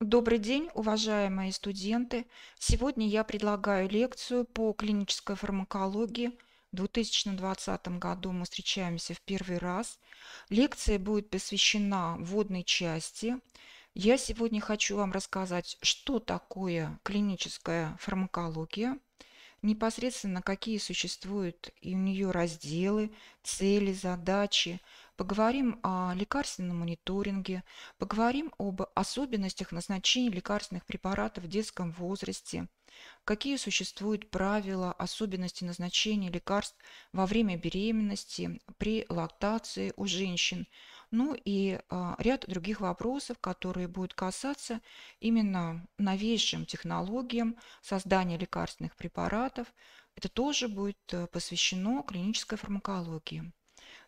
Добрый день, уважаемые студенты! Сегодня я предлагаю лекцию по клинической фармакологии. В 2020 году мы встречаемся в первый раз. Лекция будет посвящена вводной части. Я сегодня хочу вам рассказать, что такое клиническая фармакология, непосредственно какие существуют и у нее разделы, цели, задачи, поговорим о лекарственном мониторинге, поговорим об особенностях назначения лекарственных препаратов в детском возрасте, какие существуют правила, особенности назначения лекарств во время беременности, при лактации у женщин, ну и а, ряд других вопросов, которые будут касаться именно новейшим технологиям создания лекарственных препаратов. Это тоже будет э, посвящено клинической фармакологии.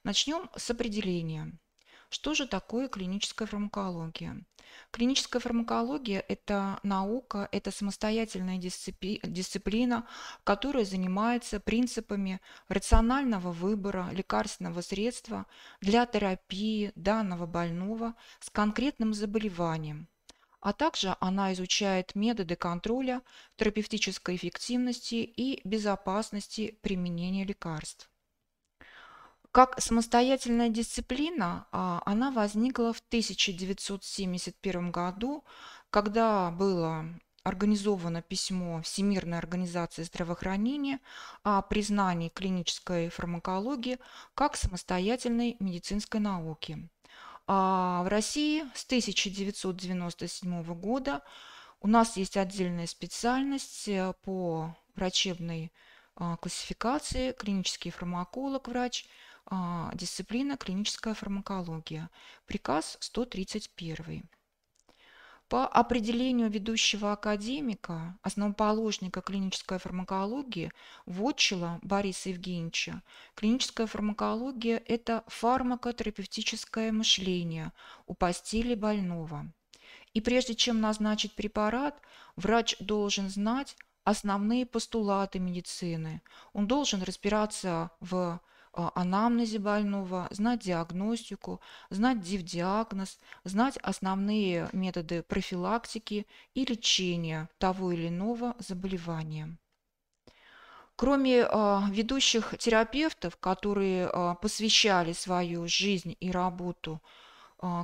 Начнем с определения. Что же такое клиническая фармакология? Клиническая фармакология – это наука, это самостоятельная дисциплина, которая занимается принципами рационального выбора лекарственного средства для терапии данного больного с конкретным заболеванием, а также она изучает методы контроля терапевтической эффективности и безопасности применения лекарств. Как самостоятельная дисциплина а, она возникла в 1971 году, когда было организовано письмо Всемирной организации здравоохранения о признании клинической фармакологии как самостоятельной медицинской науки. А в России с 1997 года у нас есть отдельная специальность э, по врачебной а, классификации клинический фармаколог, врач – а, дисциплина клиническая фармакология, приказ 131. По определению ведущего академика, основоположника клинической фармакологии Вотчела Бориса Евгеньевича, клиническая фармакология – это фармакотерапевтическое мышление у постели больного. И прежде чем назначить препарат, врач должен знать основные постулаты медицины. Он должен разбираться в а, анамнезе больного, знать диагностику, знать див-диагноз, знать основные методы профилактики и лечения того или иного заболевания. Кроме а, ведущих терапевтов, которые а, посвящали свою жизнь и работу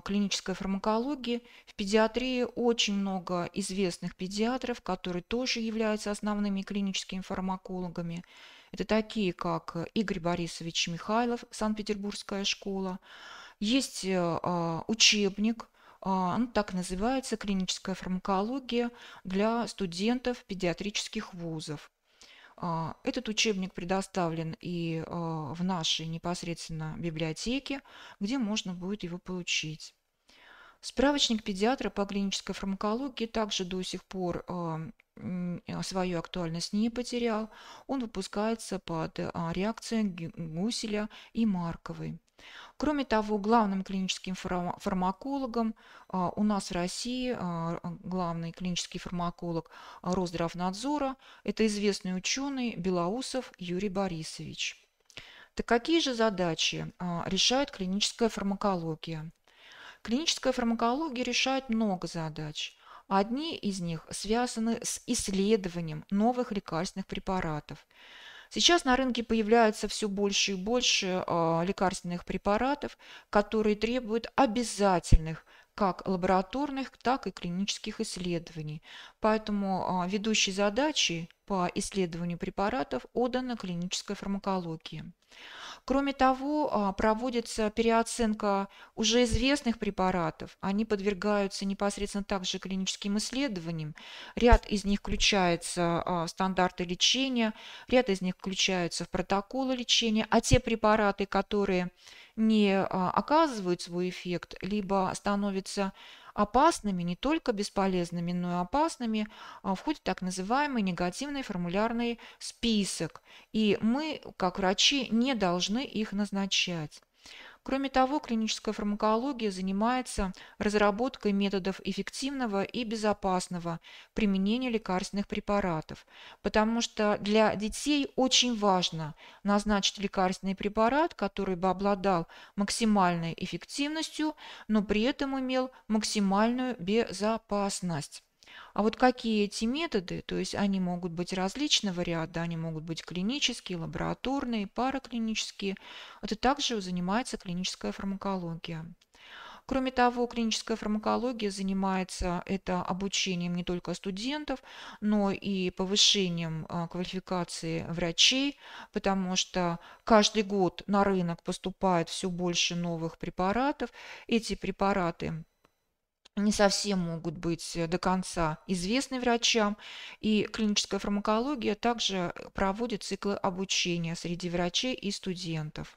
клинической фармакологии, в педиатрии очень много известных педиатров, которые тоже являются основными клиническими фармакологами. Это такие, как э, Игорь Борисович Михайлов, Санкт-Петербургская школа. Есть э, а, учебник, а, он так называется, клиническая фармакология для студентов педиатрических вузов. А, этот учебник предоставлен и в нашей непосредственно библиотеке, где можно будет его получить. Справочник педиатра по клинической фармакологии также до сих пор Э, свою актуальность не потерял, он выпускается под а, реакцией Гуселя и Марковой. Кроме того, главным клиническим фармакологом а, у нас в России а, главный клинический фармаколог Росздравнадзора – это известный ученый Белоусов Юрий Борисович. Так какие же задачи решает клиническая фармакология? Клиническая фармакология решает много задач. Одни из них связаны с исследованием новых лекарственных препаратов. Сейчас на рынке появляется все больше и больше а, лекарственных препаратов, которые требуют обязательных как лабораторных, так и клинических исследований. Поэтому а, ведущей задачей по исследованию препаратов отдана клиническая фармакология. Кроме того, а, проводится переоценка уже известных препаратов. Они подвергаются непосредственно также клиническим исследованиям. Ряд из них включается а, в стандарты лечения, ряд из них включается в протоколы лечения, а те препараты, которые не а, оказывают свой эффект, либо становятся опасными, не только бесполезными, но и опасными, а, входит так называемый негативный формулярный список. И мы, как врачи, не должны их назначать. Кроме того, клиническая фармакология занимается разработкой методов эффективного и безопасного применения лекарственных препаратов, потому что для детей очень важно назначить лекарственный препарат, который бы обладал максимальной эффективностью, но при этом имел максимальную безопасность. А вот какие эти методы, то есть они могут быть различного ряда, они могут быть клинические, лабораторные, параклинические, это также занимается клиническая фармакология. Кроме того, клиническая фармакология занимается это обучением не только студентов, но и повышением а, квалификации врачей, потому что каждый год на рынок поступает все больше новых препаратов. Эти препараты не совсем могут быть э, до конца известны врачам. И клиническая фармакология также проводит циклы обучения среди врачей и студентов.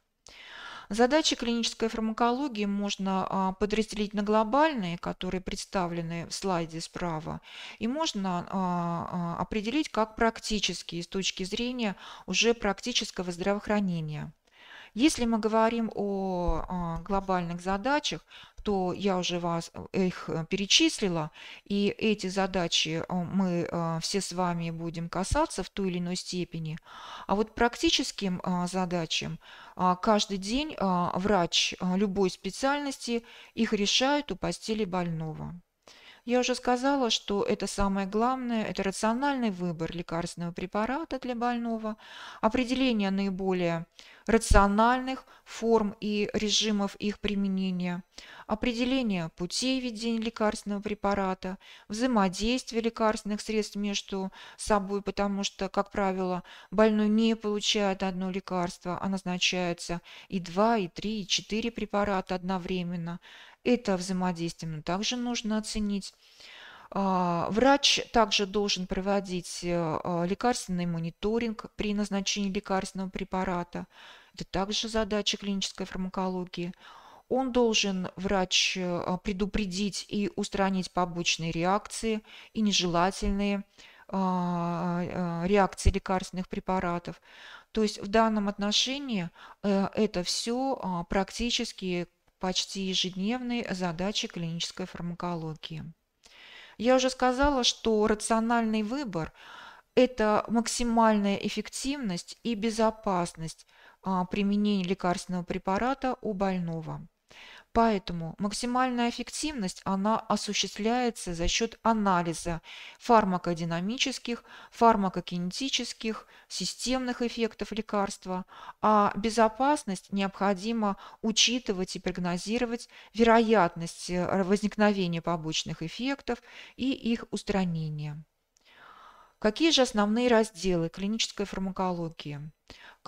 Задачи клинической фармакологии можно а, подразделить на глобальные, которые представлены в слайде справа, и можно а, а, определить как практические с точки зрения уже практического здравоохранения. Если мы говорим о а, глобальных задачах, то я уже вас э, их э, перечислила, и эти задачи э, мы все с вами будем касаться в той или иной степени. А вот практическим а, задачам а, каждый день врач любой специальности их решает у постели больного. Я уже сказала, что это самое главное, это рациональный выбор лекарственного препарата для больного, определение наиболее рациональных форм и режимов их применения, определение путей ведения лекарственного препарата, взаимодействие лекарственных средств между собой, потому что, как правило, больной не получает одно лекарство, а назначается и два, и три, и четыре препарата одновременно. Это взаимодействие также нужно оценить. А, врач также должен проводить э, а, лекарственный мониторинг при назначении лекарственного препарата. Это также задача клинической фармакологии. Он должен, врач, а, предупредить и устранить побочные реакции и нежелательные реакции лекарственных препаратов. То есть в данном отношении э, это все практически почти ежедневные задачи клинической фармакологии. Я уже сказала, что рациональный выбор – это максимальная эффективность и безопасность а, применения лекарственного препарата у больного. Поэтому максимальная эффективность она осуществляется за счет анализа фармакодинамических, фармакокинетических, системных эффектов лекарства, а безопасность необходимо учитывать и прогнозировать вероятность э, возникновения побочных эффектов и их устранения. Какие же основные разделы клинической фармакологии?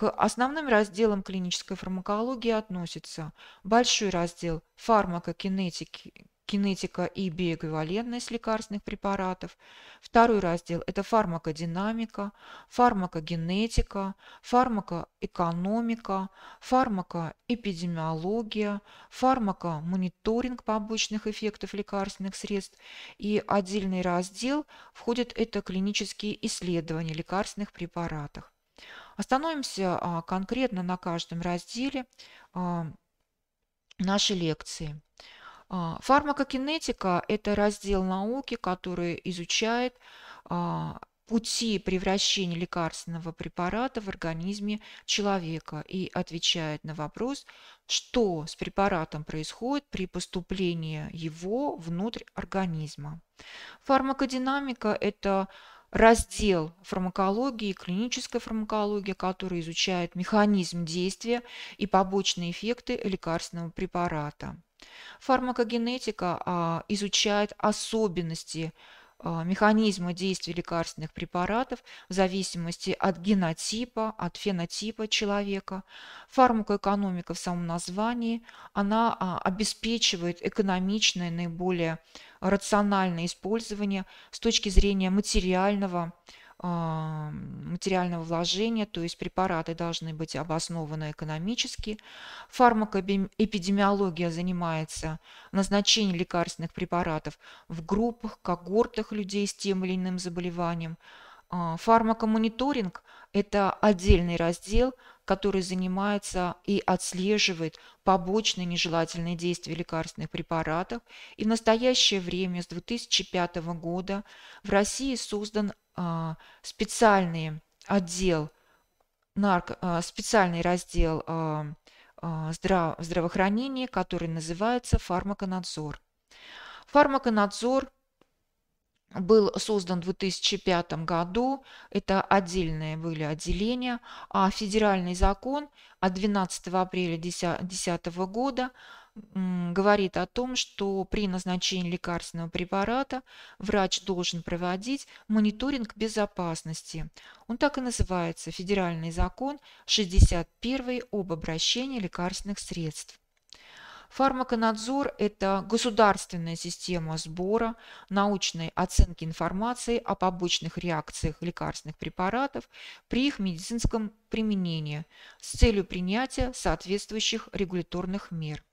К основным разделам клинической фармакологии относится большой раздел фармакокинетики, кинетика и биоэквивалентность лекарственных препаратов. Второй раздел – это фармакодинамика, фармакогенетика, фармакоэкономика, фармакоэпидемиология, фармакомониторинг побочных эффектов лекарственных средств. И отдельный раздел входит это клинические исследования лекарственных препаратов. Остановимся а, конкретно на каждом разделе а, нашей лекции. А, фармакокинетика – это раздел науки, который изучает пути превращения лекарственного препарата в организме человека и отвечает на вопрос, что с препаратом происходит при поступлении его внутрь организма. Фармакодинамика – это раздел фармакологии, клинической фармакологии, который изучает механизм действия и побочные эффекты лекарственного препарата. Фармакогенетика а, изучает особенности а, механизмы действия лекарственных препаратов в зависимости от генотипа, от фенотипа человека. Фармакоэкономика в самом названии, она а, обеспечивает экономичное, наиболее рациональное использование с точки зрения материального, а, материального вложения, то есть препараты должны быть обоснованы экономически. Фармакоэпидемиология занимается назначением лекарственных препаратов в группах, когортах людей с тем или иным заболеванием. А, фармакомониторинг – это отдельный раздел – который занимается и отслеживает побочные нежелательные действия лекарственных препаратов. И в настоящее время, с 2005 года, в России создан а, специальный отдел, нарко, а, специальный раздел а, здравоохранения, который называется фармаконадзор. Фармаконадзор – был создан в 2005 году, это отдельные были отделения, а федеральный закон от 12 апреля 2010 года говорит о том, что при назначении лекарственного препарата врач должен проводить мониторинг безопасности. Он так и называется «Федеральный закон 61 об обращении лекарственных средств». Фармаконадзор – это государственная система сбора, научной оценки информации о побочных реакциях лекарственных препаратов при их медицинском применении с целью принятия соответствующих регуляторных мер.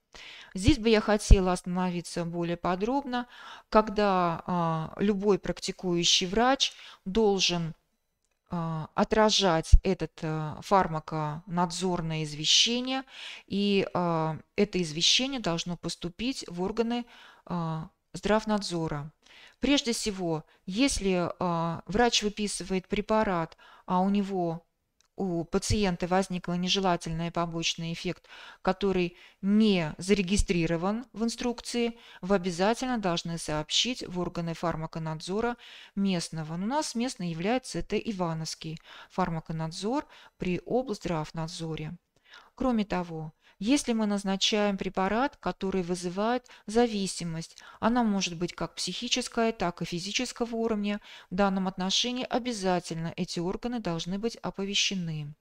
Здесь бы я хотела остановиться более подробно, когда а, любой практикующий врач должен а, отражать этот э, фармаконадзорное извещение, и а, это извещение должно поступить в органы а, здравнадзора. Прежде всего, если врач выписывает препарат, а у него у пациента возникла нежелательный побочный эффект, который не зарегистрирован в инструкции, вы обязательно должны сообщить в органы фармаконадзора местного. Но ну, у нас местный является это Ивановский фармаконадзор при облздравнадзоре. Кроме того, если мы назначаем препарат, который вызывает зависимость, она может быть как психическая, так и физического уровня. В данном отношении обязательно эти органы должны быть оповещены.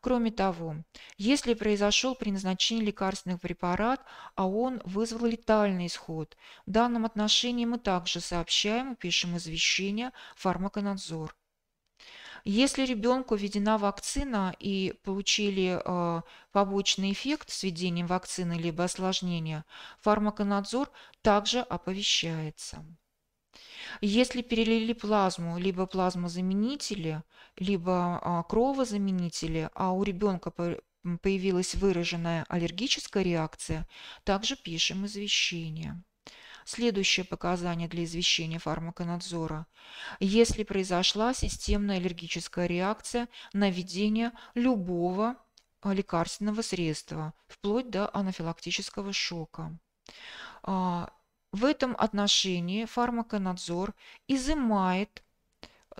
Кроме того, если произошел при назначении лекарственных препарат, а он вызвал летальный исход, в данном отношении мы также сообщаем и пишем извещение фармаконадзор. Если ребенку введена вакцина и получили э, побочный эффект с введением вакцины либо осложнения, фармаконадзор также оповещается. Если перелили плазму, либо плазмозаменители, либо а, кровозаменители, а у ребенка появилась выраженная аллергическая реакция, также пишем извещение. Следующее показание для извещения фармаконадзора. Если произошла системная аллергическая реакция на введение любого лекарственного средства, вплоть до анафилактического шока. А, в этом отношении фармаконадзор изымает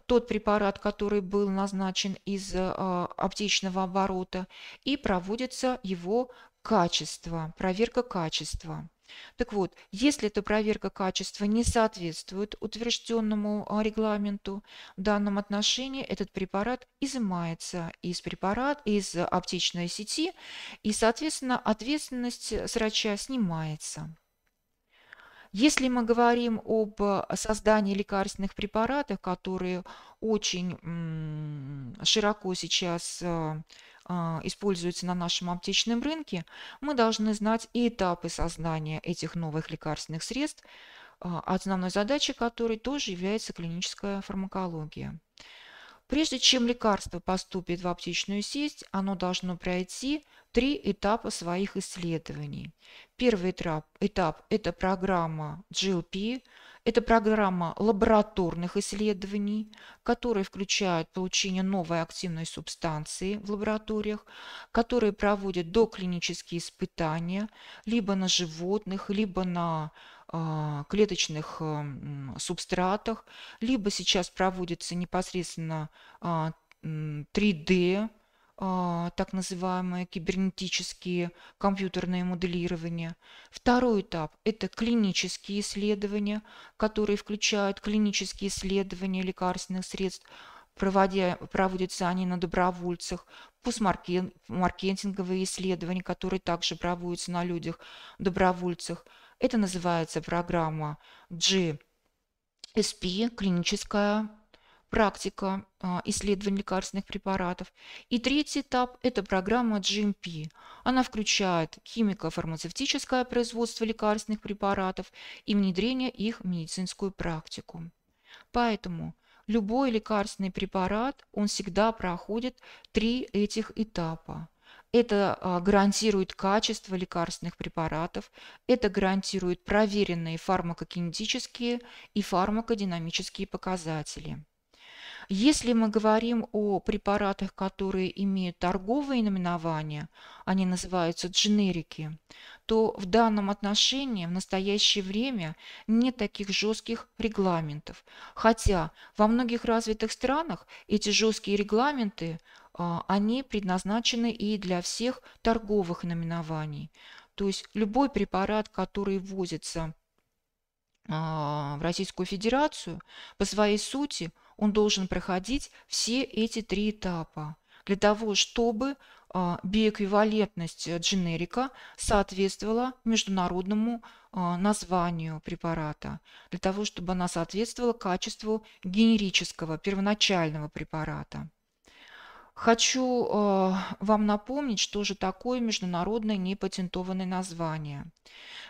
тот препарат, который был назначен из а, аптечного оборота, и проводится его качество, проверка качества. Так вот, если эта проверка качества не соответствует утвержденному а, регламенту в данном отношении, этот препарат изымается из препарат, из аптечной сети, и, соответственно, ответственность срача снимается. Если мы говорим об а, создании лекарственных препаратов, которые очень широко сейчас а, а, используются на нашем аптечном рынке, мы должны знать и этапы создания этих новых лекарственных средств, а, основной задачей которой тоже является клиническая фармакология. Прежде чем лекарство поступит в аптечную сеть, оно должно пройти три этапа своих исследований. Первый этап, этап – это программа GLP, это программа лабораторных исследований, которые включают получение новой активной субстанции в лабораториях, которые проводят доклинические испытания либо на животных, либо на а, клеточных э, субстратах, либо сейчас проводится непосредственно 3D а, а, так называемое кибернетические компьютерные моделирования. Второй этап – это клинические исследования, которые включают клинические исследования лекарственных средств, проводя, проводятся они на добровольцах, постмаркетинговые исследования, которые также проводятся на людях, добровольцах. Это называется программа GSP, клиническая практика а, исследований лекарственных препаратов. И третий этап – это программа GMP. Она включает химико-фармацевтическое производство лекарственных препаратов и внедрение их в медицинскую практику. Поэтому любой лекарственный препарат, он всегда проходит три этих этапа. Это а, гарантирует качество лекарственных препаратов, это гарантирует проверенные фармакокинетические и фармакодинамические показатели. Если мы говорим о препаратах, которые имеют торговые наименования, они называются дженерики, то в данном отношении в настоящее время нет таких жестких регламентов. Хотя во многих развитых странах эти жесткие регламенты, а, они предназначены и для всех торговых наименований. То есть любой препарат, который ввозится а, в Российскую Федерацию, по своей сути – он должен проходить все эти три этапа для того, чтобы а, биоэквивалентность э, дженерика соответствовала международному а, названию препарата, для того, чтобы она соответствовала качеству генерического первоначального препарата. Хочу э, вам напомнить, что же такое международное непатентованное название.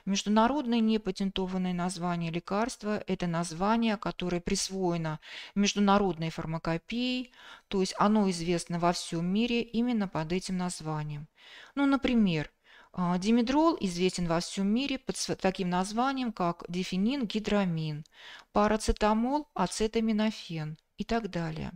Международное непатентованное название лекарства – это название, которое присвоено международной фармакопией, то есть оно известно во всем мире именно под этим названием. Ну, например, э, Димедрол известен во всем мире под таким названием, как дифенин гидрамин, парацетамол – ацетаминофен, и так далее.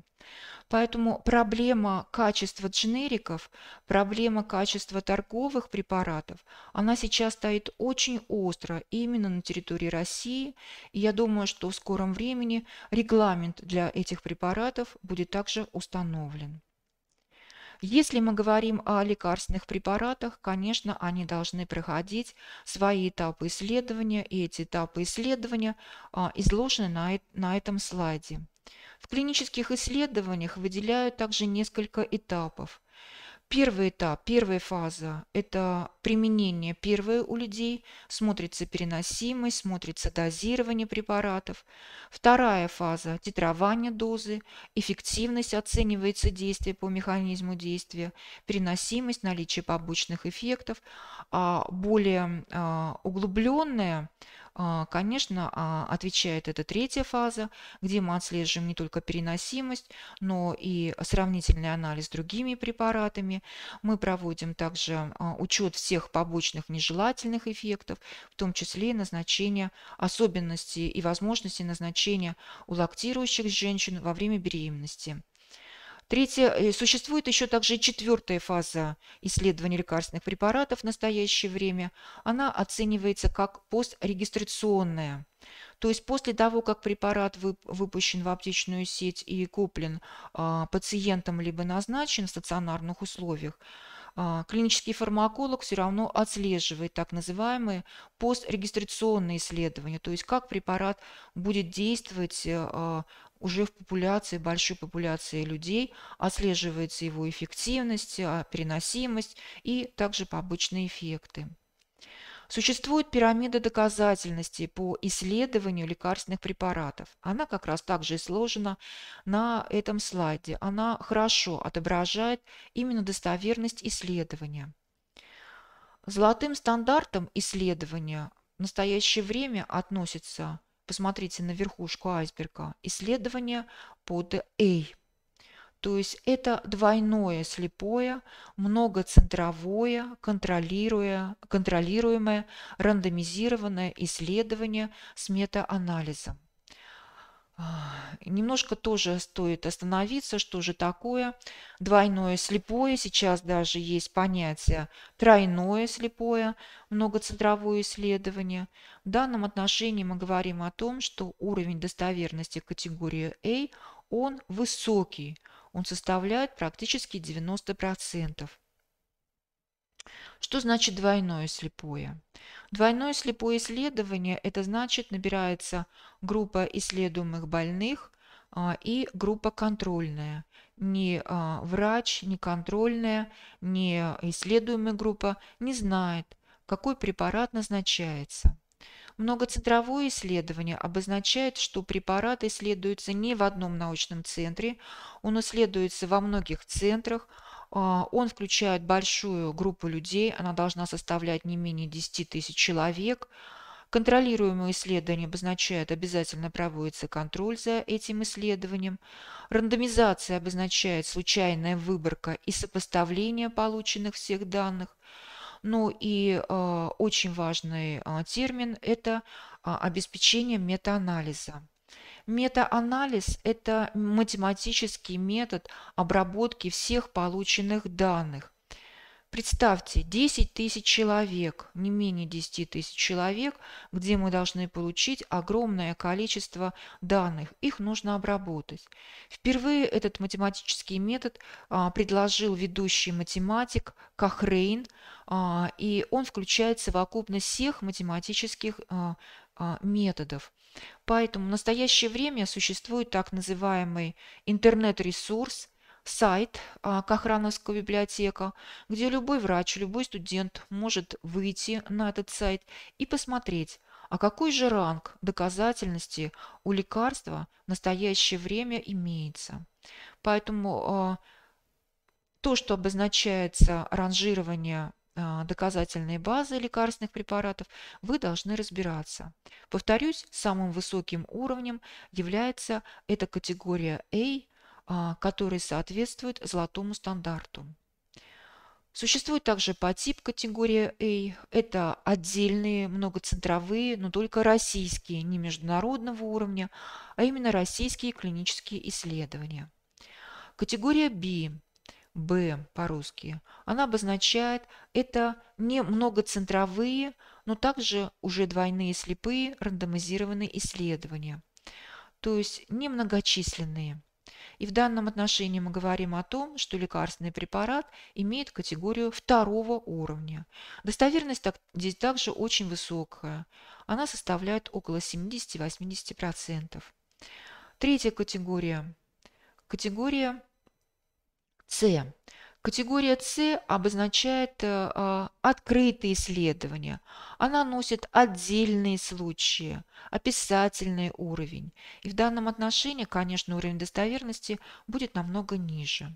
Поэтому проблема качества дженериков, проблема качества торговых препаратов, она сейчас стоит очень остро именно на территории России. И я думаю, что в скором времени регламент для этих препаратов будет также установлен. Если мы говорим о лекарственных препаратах, конечно, они должны проходить свои этапы исследования, и эти этапы исследования а, изложены на, на этом слайде. В клинических исследованиях выделяют также несколько этапов. Первый этап, первая фаза – это применение первое у людей, смотрится переносимость, смотрится дозирование препаратов. Вторая фаза – титрование дозы, эффективность оценивается действие по механизму действия, переносимость, наличие побочных эффектов. А более а, углубленная а, конечно, а, отвечает эта третья фаза, где мы отслеживаем не только переносимость, но и сравнительный анализ с другими препаратами. Мы проводим также а, учет всех побочных нежелательных эффектов, в том числе и назначение особенностей и возможности назначения у лактирующих женщин во время беременности. Третье, э, существует еще также четвертая фаза исследования лекарственных препаратов в настоящее время. Она оценивается как пострегистрационная. То есть после того, как препарат выпущен в аптечную сеть и куплен а, пациентом либо назначен в стационарных условиях, а, клинический фармаколог все равно отслеживает так называемые пострегистрационные исследования, то есть как препарат будет действовать э, а, уже в популяции, большой популяции людей отслеживается его эффективность, а, переносимость и также побочные эффекты. Существует пирамида доказательности по исследованию лекарственных препаратов. Она как раз также сложена на этом слайде. Она хорошо отображает именно достоверность исследования. Золотым стандартом исследования в настоящее время относится посмотрите на верхушку айсберга, исследование по DA. То есть это двойное слепое, многоцентровое, контролируя, контролируемое, рандомизированное исследование с метаанализом. А, немножко тоже стоит остановиться, что же такое двойное слепое. Сейчас даже есть понятие тройное слепое, многоцентровое исследование. В данном отношении мы говорим о том, что уровень достоверности категории A, он высокий. Он составляет практически 90%. Что значит двойное слепое? Двойное слепое исследование – это значит набирается группа исследуемых больных а, и группа контрольная. Ни а, врач, ни контрольная, ни исследуемая группа не знает, какой препарат назначается. Многоцентровое исследование обозначает, что препарат исследуется не в одном научном центре, он исследуется во многих центрах, а, он включает большую группу людей, она должна составлять не менее 10 тысяч человек. Контролируемое исследование обозначает обязательно проводится контроль за этим исследованием. Рандомизация обозначает случайная выборка и сопоставление полученных всех данных. Ну и э, очень важный э, термин – это э, обеспечение метаанализа. Метаанализ – это математический метод обработки всех полученных данных. Представьте, 10 тысяч человек, не менее 10 тысяч человек, где мы должны получить огромное количество данных. Их нужно обработать. Впервые этот математический метод а, предложил ведущий математик Кахрейн, а, и он включает совокупность всех математических а, методов. Поэтому в настоящее время существует так называемый интернет-ресурс, сайт а, Кохрановского библиотека, где любой врач, любой студент может выйти на этот сайт и посмотреть, а какой же ранг доказательности у лекарства в настоящее время имеется. Поэтому а, то, что обозначается ранжирование а, доказательные базы лекарственных препаратов, вы должны разбираться. Повторюсь, самым высоким уровнем является эта категория A, а, которая соответствует золотому стандарту. Существует также подтип категории A. Это отдельные, многоцентровые, но только российские, не международного уровня, а именно российские клинические исследования. Категория B Б по-русски, она обозначает это не многоцентровые, но также уже двойные слепые рандомизированные исследования, то есть не многочисленные. И в данном отношении мы говорим о том, что лекарственный препарат имеет категорию второго уровня. Достоверность так, здесь также очень высокая. Она составляет около 70-80%. Третья категория. Категория с. Категория С обозначает э, э, открытые исследования. Она носит отдельные случаи, описательный уровень. И в данном отношении, конечно, уровень достоверности будет намного ниже.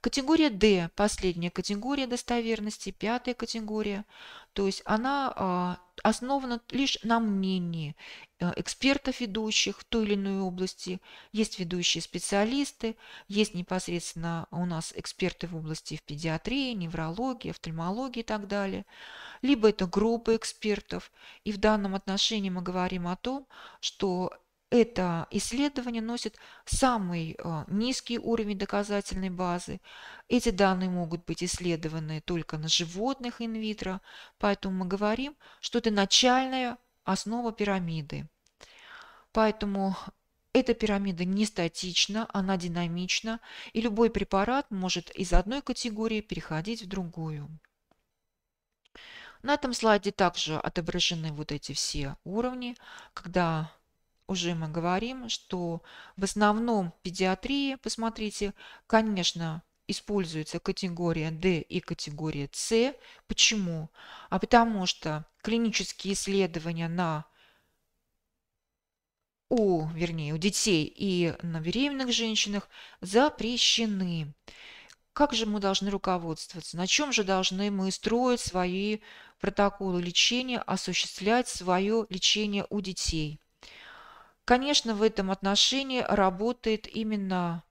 Категория D – последняя категория достоверности, пятая категория. То есть она а, основана лишь на мнении э, экспертов, ведущих в той или иной области. Есть ведущие специалисты, есть непосредственно у нас эксперты в области в педиатрии, неврологии, офтальмологии и так далее. Либо это группы экспертов. И в данном отношении мы говорим о том, что это исследование носит самый а, низкий уровень доказательной базы. Эти данные могут быть исследованы только на животных инвитро, поэтому мы говорим, что это начальная основа пирамиды. Поэтому эта пирамида не статична, она динамична, и любой препарат может из одной категории переходить в другую. На этом слайде также отображены вот эти все уровни, когда уже мы говорим, что в основном в педиатрии, посмотрите, конечно, используется категория D и категория C. Почему? А потому что клинические исследования на у, вернее, у детей и на беременных женщинах запрещены. Как же мы должны руководствоваться? На чем же должны мы строить свои протоколы лечения, осуществлять свое лечение у детей? Конечно, в этом отношении работает именно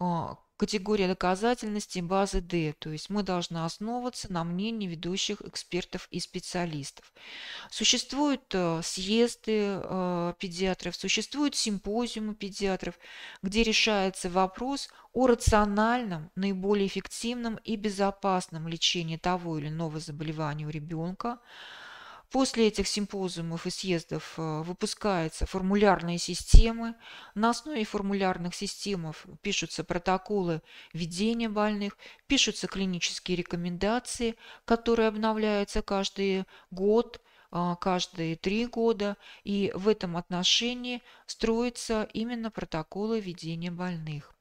а, категория доказательности базы D, то есть мы должны основываться на мнении ведущих экспертов и специалистов. Существуют а, съезды а, педиатров, существуют симпозиумы педиатров, где решается вопрос о рациональном, наиболее эффективном и безопасном лечении того или иного заболевания у ребенка, После этих симпозиумов и съездов э, выпускаются формулярные системы. На основе формулярных систем пишутся протоколы ведения больных, пишутся клинические рекомендации, которые обновляются каждый год, а, каждые три года. И в этом отношении строятся именно протоколы ведения больных.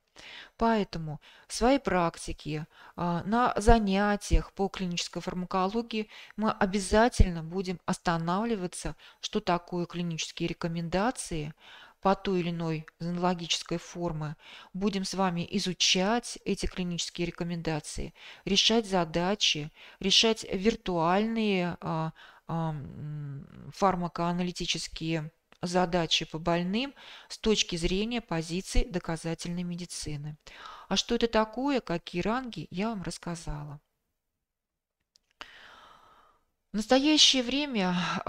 Поэтому в своей практике, а, на занятиях по клинической фармакологии мы обязательно будем останавливаться, что такое клинические рекомендации по той или иной зонологической форме. Будем с вами изучать эти клинические рекомендации, решать задачи, решать виртуальные а, фармакоаналитические задачи по больным с точки зрения позиции доказательной медицины. А что это такое, какие ранги, я вам рассказала. В настоящее время а,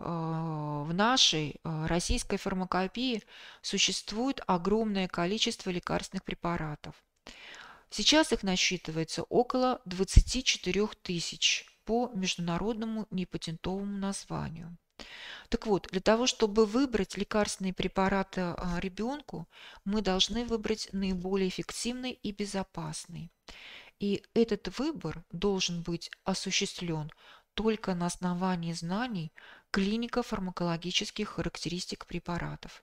а, в нашей а, российской фармакопии существует огромное количество лекарственных препаратов. Сейчас их насчитывается около 24 тысяч по международному непатентовому названию. Так вот, для того, чтобы выбрать лекарственные препараты а, ребенку, мы должны выбрать наиболее эффективный и безопасный. И этот выбор должен быть осуществлен только на основании знаний клинико-фармакологических характеристик препаратов.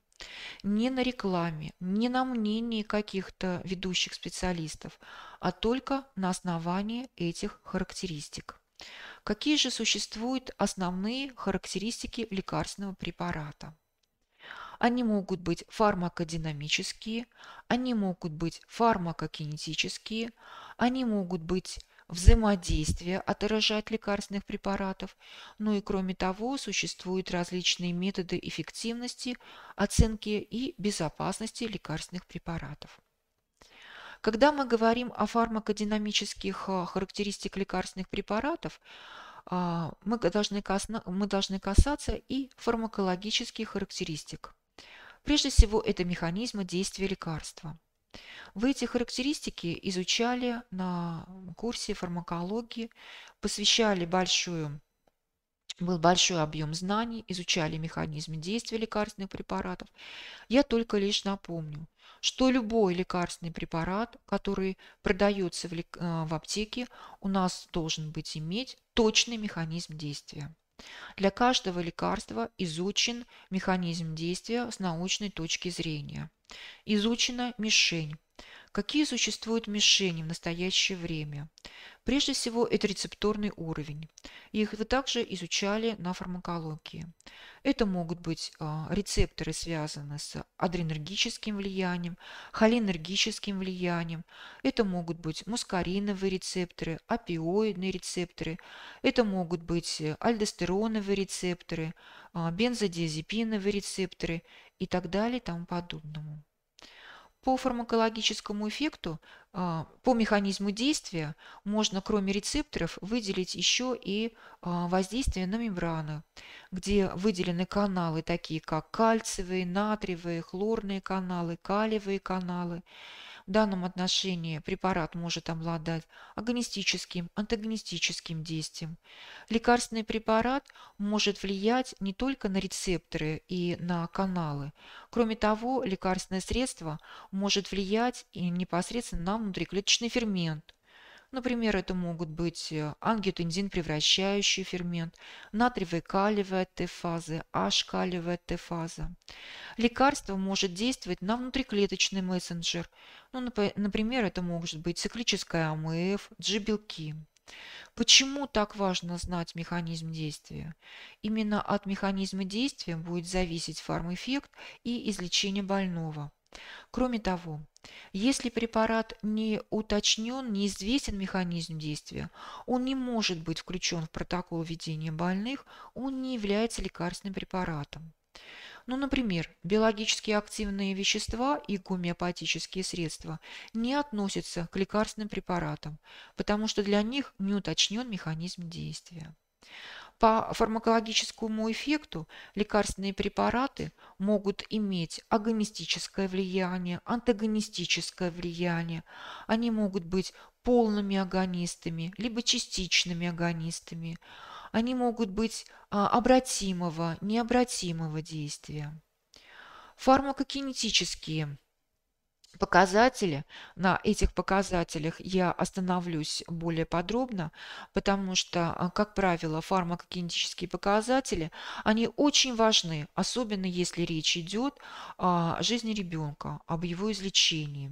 Не на рекламе, не на мнении каких-то ведущих специалистов, а только на основании этих характеристик. Какие же существуют основные характеристики лекарственного препарата? Они могут быть фармакодинамические, они могут быть фармакокинетические, они могут быть взаимодействия отражать лекарственных препаратов, ну и кроме того существуют различные методы эффективности, оценки и безопасности лекарственных препаратов. Когда мы говорим о фармакодинамических а, характеристиках лекарственных препаратов, а, мы должны, касна, мы должны касаться и фармакологических характеристик. Прежде всего, это механизмы действия лекарства. Вы эти характеристики изучали на курсе фармакологии, посвящали большую был большой объем знаний, изучали механизмы действия лекарственных препаратов. Я только лишь напомню, что любой лекарственный препарат, который продается в, э, в аптеке, у нас должен быть иметь точный механизм действия. Для каждого лекарства изучен механизм действия с научной точки зрения. Изучена мишень, Какие существуют мишени в настоящее время? Прежде всего, это рецепторный уровень. Их вы также изучали на фармакологии. Это могут быть а, рецепторы, связанные с адренергическим влиянием, холинергическим влиянием. Это могут быть мускариновые рецепторы, опиоидные рецепторы. Это могут быть э, альдостероновые рецепторы, а, бензодиазепиновые рецепторы и так далее и тому подобному. По фармакологическому эффекту, э, по механизму действия можно кроме рецепторов выделить еще и э, воздействие на мембраны, где выделены каналы такие как кальциевые, натриевые, хлорные каналы, калиевые каналы. В данном отношении препарат может обладать агонистическим, антагонистическим действием. Лекарственный препарат может влиять не только на рецепторы и на каналы. Кроме того, лекарственное средство может влиять и непосредственно на внутриклеточный фермент, Например, это могут быть э, ангиотензин, превращающий фермент, натриевая калиевая Т-фаза, H-калиевая Т-фаза. Лекарство может действовать на внутриклеточный мессенджер. Ну, например, это может быть циклическая АМФ, G-белки. Почему так важно знать механизм действия? Именно от механизма действия будет зависеть фармэффект и излечение больного. Кроме того, если препарат не уточнен, неизвестен механизм действия, он не может быть включен в протокол ведения больных, он не является лекарственным препаратом. Ну, например, биологически активные вещества и гомеопатические средства не относятся к лекарственным препаратам, потому что для них не уточнен механизм действия. По фармакологическому эффекту лекарственные препараты могут иметь агонистическое влияние, антагонистическое влияние. Они могут быть полными агонистами, либо частичными агонистами. Они могут быть а, обратимого, необратимого действия. Фармакокинетические показатели. На этих показателях я остановлюсь более подробно, потому что, а, как правило, фармакокинетические показатели, они очень важны, особенно если речь идет о жизни ребенка, об его излечении.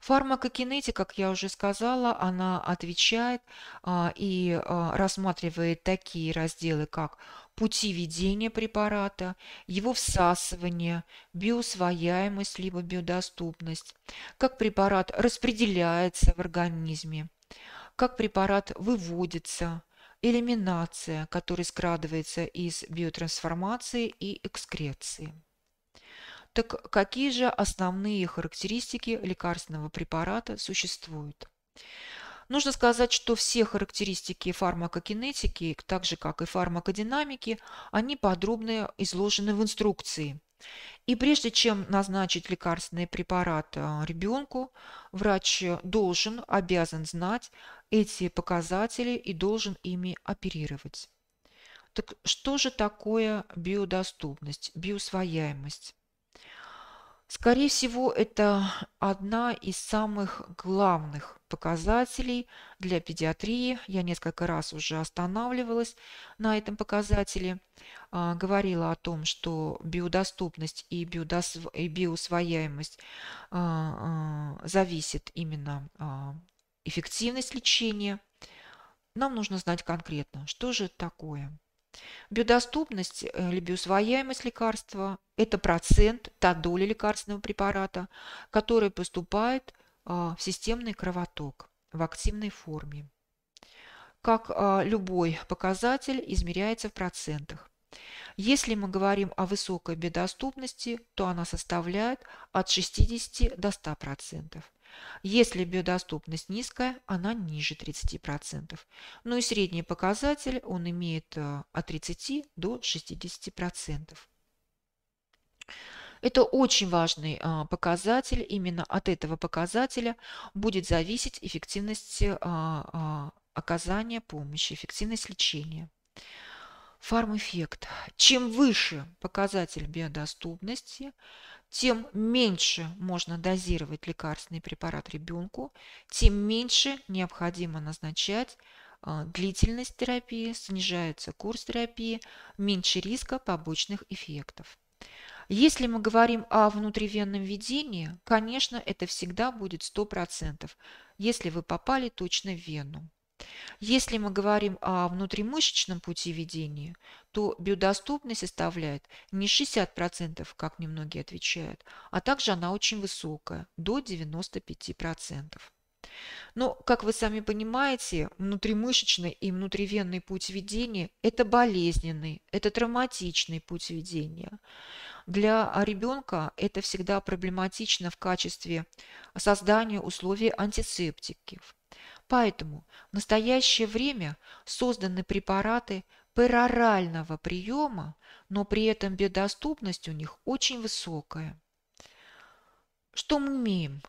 Фармакокинетика, как я уже сказала, она отвечает а, и а, рассматривает такие разделы, как пути ведения препарата, его всасывание, биосвояемость либо биодоступность, как препарат распределяется в организме, как препарат выводится, элиминация, которая скрадывается из биотрансформации и экскреции. Так какие же основные характеристики лекарственного препарата существуют? Нужно сказать, что все характеристики фармакокинетики, так же как и фармакодинамики, они подробно изложены в инструкции. И прежде чем назначить лекарственный препарат а, ребенку, врач должен, обязан знать эти показатели и должен ими оперировать. Так что же такое биодоступность, биосвояемость? Скорее всего, это одна из самых главных показателей для педиатрии. Я несколько раз уже останавливалась на этом показателе. А, говорила о том, что биодоступность и, биодос... и биосвояемость а, а, зависит именно эффективность лечения. Нам нужно знать конкретно, что же такое. Биодоступность или э, биосвояемость лекарства – это процент, та доля лекарственного препарата, который поступает а, в системный кровоток в активной форме. Как а, любой показатель измеряется в процентах. Если мы говорим о высокой биодоступности, то она составляет от 60 до 100%. процентов. Если биодоступность низкая, она ниже 30%. Ну и средний показатель он имеет э, от 30 до 60%. Это очень важный э, показатель. Именно от этого показателя будет зависеть эффективность э, оказания помощи, эффективность лечения. Фармэффект. Чем выше показатель биодоступности, тем меньше можно дозировать лекарственный препарат ребенку, тем меньше необходимо назначать а, длительность терапии, снижается курс терапии, меньше риска побочных эффектов. Если мы говорим о внутривенном введении, конечно, это всегда будет 100%, если вы попали точно в вену. Если мы говорим о внутримышечном пути ведения, то биодоступность составляет не 60%, как немногие отвечают, а также она очень высокая, до 95%. Но, как вы сами понимаете, внутримышечный и внутривенный путь ведения – это болезненный, это травматичный путь ведения. Для ребенка это всегда проблематично в качестве создания условий антисептиков. Поэтому в настоящее время созданы препараты перорального приема, но при этом биодоступность у них очень высокая. Что мы имеем?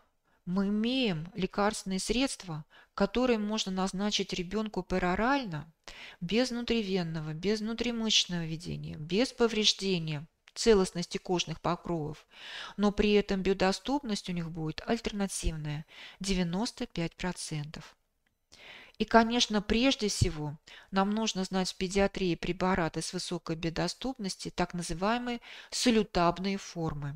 Мы имеем лекарственные средства, которые можно назначить ребенку перорально, без внутривенного, без внутримышечного введения, без повреждения целостности кожных покровов, но при этом биодоступность у них будет альтернативная – 95%. И, конечно, прежде всего нам нужно знать в педиатрии препараты с высокой бедоступности, так называемые солютабные формы.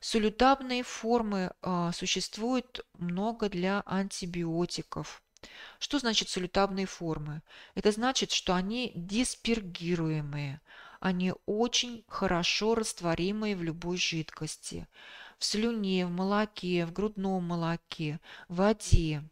Солютабные формы а, существует много для антибиотиков. Что значит солютабные формы? Это значит, что они диспергируемые, они очень хорошо растворимые в любой жидкости. В слюне, в молоке, в грудном молоке, в воде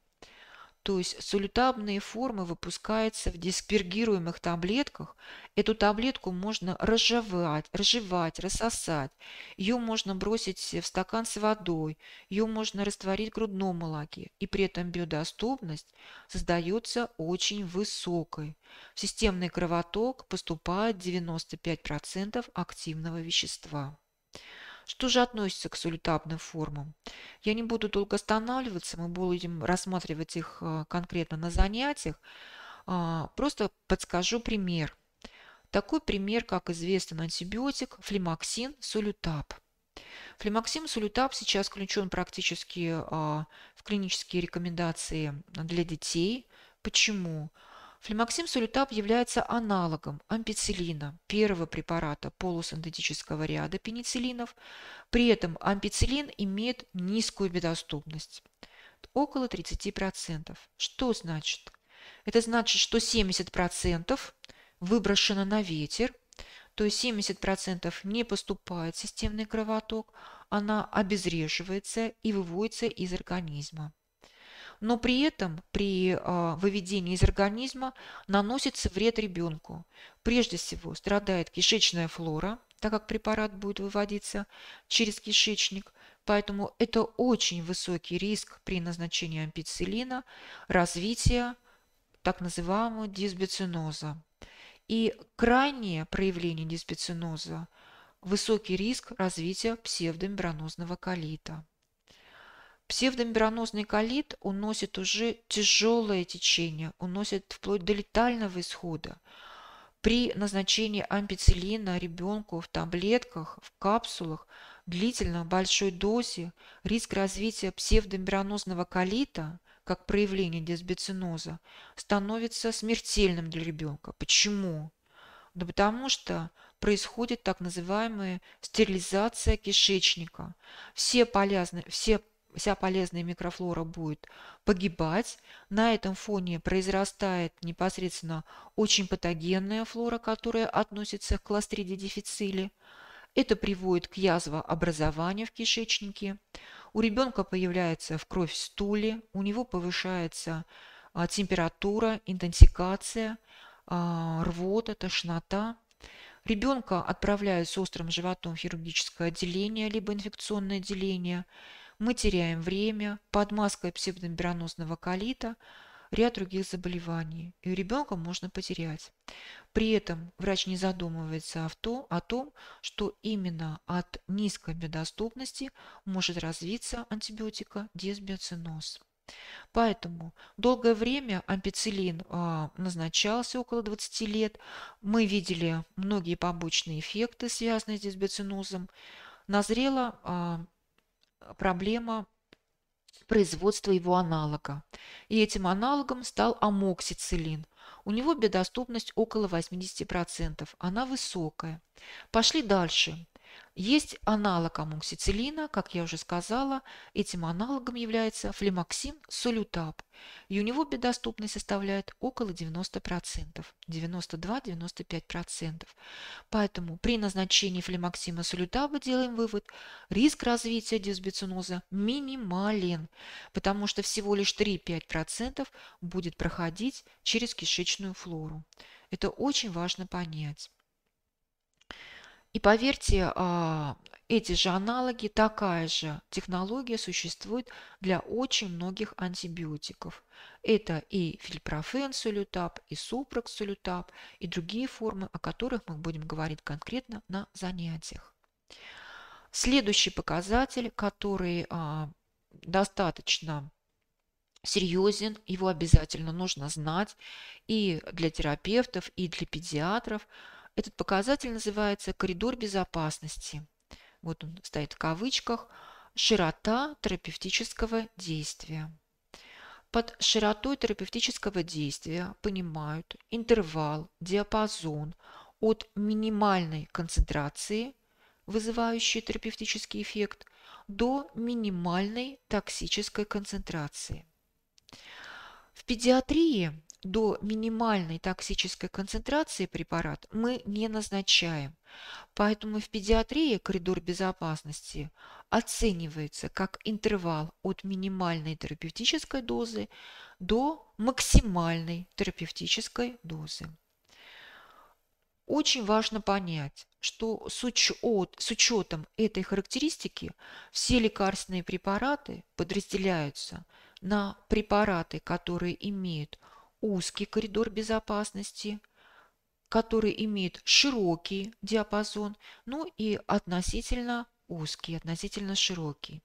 то есть солютабные формы выпускаются в диспергируемых таблетках. Эту таблетку можно разжевать, разжевать, рассосать. Ее можно бросить в стакан с водой. Ее можно растворить в грудном молоке. И при этом биодоступность создается очень высокой. В системный кровоток поступает 95% активного вещества что же относится к сулютабным формам. Я не буду долго останавливаться, мы будем рассматривать их э, конкретно на занятиях. А, просто подскажу пример. Такой пример, как известен антибиотик, флемоксин, сулютаб. Флемоксин сулютаб сейчас включен практически а, в клинические рекомендации для детей. Почему? Почему? Флемоксим сулютаб является аналогом ампицилина, первого препарата полусинтетического ряда пенициллинов. При этом ампицилин имеет низкую бедоступность, около 30%. Что значит? Это значит, что 70% выброшено на ветер, то есть 70% не поступает в системный кровоток, она обезреживается и выводится из организма но при этом при а, выведении из организма наносится вред ребенку. Прежде всего страдает кишечная флора, так как препарат будет выводиться через кишечник. Поэтому это очень высокий риск при назначении ампицилина развития так называемого дисбициноза. И крайнее проявление дисбициноза – высокий риск развития псевдомембранозного колита. Псевдомембранозный колит уносит уже тяжелое течение, уносит вплоть до летального исхода. При назначении ампицилина ребенку в таблетках, в капсулах, длительно, большой дозе, риск развития псевдомембранозного колита как проявление дисбециноза становится смертельным для ребенка. Почему? Да потому что происходит так называемая стерилизация кишечника. Все полезные, все вся полезная микрофлора будет погибать. На этом фоне произрастает непосредственно очень патогенная флора, которая относится к кластридии дефицили. Это приводит к язвообразованию в кишечнике. У ребенка появляется в кровь стули, у него повышается а, температура, интенсикация, а, рвота, тошнота. Ребенка отправляют с острым животом в хирургическое отделение, либо инфекционное отделение – мы теряем время под маской псевдомбироносного колита, ряд других заболеваний, и у ребенка можно потерять. При этом врач не задумывается о том, что именно от низкой биодоступности может развиться антибиотика дисбиоциноз. Поэтому долгое время ампицилин а, назначался около 20 лет. Мы видели многие побочные эффекты, связанные с дисбиоцинозом. Назрела а, проблема производства его аналога. И этим аналогом стал амоксициллин. У него бедоступность около 80%. Она высокая. Пошли дальше. Есть аналог амоксициллина, как я уже сказала. Этим аналогом является флемоксин солютаб. И у него бедоступность составляет около 90%, 92-95%. Поэтому при назначении флемоксима солютаба делаем вывод, риск развития дисбициноза минимален, потому что всего лишь 3-5% будет проходить через кишечную флору. Это очень важно понять. И поверьте, а, эти же аналоги, такая же технология существует для очень многих антибиотиков. Это и фильпрофен солютап, и супрак солютап, и другие формы, о которых мы будем говорить конкретно на занятиях. Следующий показатель, который а, достаточно серьезен, его обязательно нужно знать и для терапевтов, и для педиатров – этот показатель называется коридор безопасности. Вот он стоит в кавычках. Широта терапевтического действия. Под широтой терапевтического действия понимают интервал, диапазон от минимальной концентрации, вызывающей терапевтический эффект, до минимальной токсической концентрации. В педиатрии до минимальной токсической концентрации препарат мы не назначаем. Поэтому в педиатрии коридор безопасности оценивается как интервал от минимальной терапевтической дозы до максимальной терапевтической дозы. Очень важно понять, что с, учет, с учетом этой характеристики все лекарственные препараты подразделяются на препараты, которые имеют – узкий коридор безопасности, который имеет широкий диапазон, ну и относительно узкий, относительно широкий.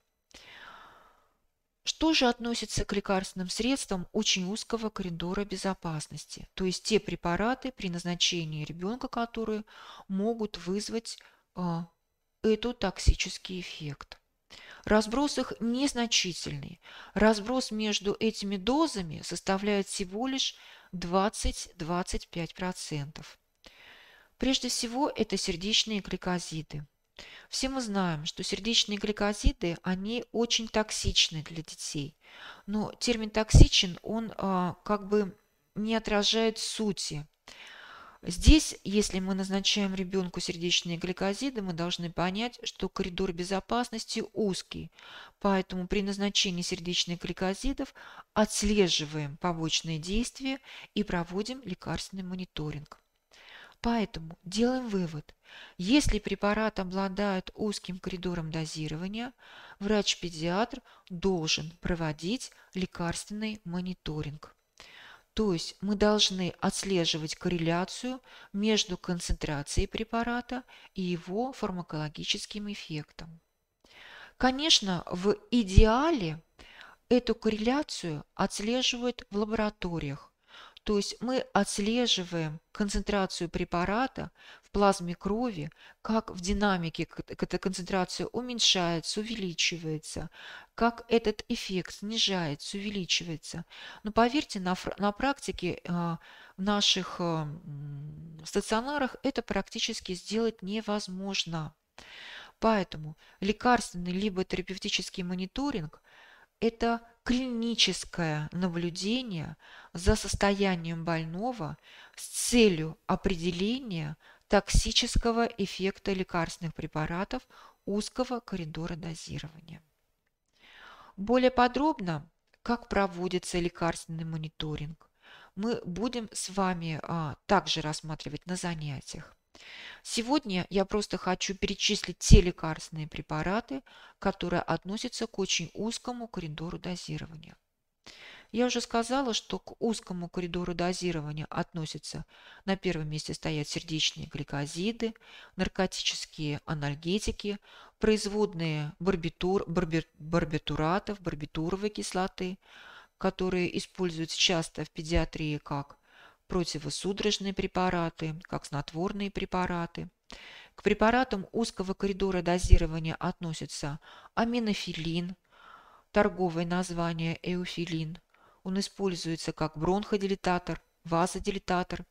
Что же относится к лекарственным средствам очень узкого коридора безопасности? То есть те препараты при назначении ребенка, которые могут вызвать э, эту токсический эффект. Разброс их незначительный. Разброс между этими дозами составляет всего лишь 20-25%. Прежде всего, это сердечные гликозиды. Все мы знаем, что сердечные гликозиды, они очень токсичны для детей. Но термин «токсичен», он а, как бы не отражает сути. Здесь, если мы назначаем ребенку сердечные гликозиды, мы должны понять, что коридор безопасности узкий, поэтому при назначении сердечных гликозидов отслеживаем побочные действия и проводим лекарственный мониторинг. Поэтому делаем вывод. Если препарат обладает узким коридором дозирования, врач-педиатр должен проводить лекарственный мониторинг. То есть мы должны отслеживать корреляцию между концентрацией препарата и его фармакологическим эффектом. Конечно, в идеале эту корреляцию отслеживают в лабораториях. То есть мы отслеживаем концентрацию препарата в плазме крови, как в динамике эта концентрация уменьшается, увеличивается, как этот эффект снижается, увеличивается. Но поверьте, на, на практике а, в наших а, стационарах это практически сделать невозможно. Поэтому лекарственный либо терапевтический мониторинг – это клиническое наблюдение за состоянием больного с целью определения токсического эффекта лекарственных препаратов узкого коридора дозирования. Более подробно, как проводится лекарственный мониторинг, мы будем с вами а, также рассматривать на занятиях. Сегодня я просто хочу перечислить те лекарственные препараты, которые относятся к очень узкому коридору дозирования. Я уже сказала, что к узкому коридору дозирования относятся на первом месте стоят сердечные гликозиды, наркотические анальгетики, производные барбитур, барби, барбитуратов, барбитуровой кислоты, которые используются часто в педиатрии как противосудорожные препараты, как снотворные препараты. К препаратам узкого коридора дозирования относятся аминофилин, торговое название эуфилин, он используется как бронходилататор, вазодилататор.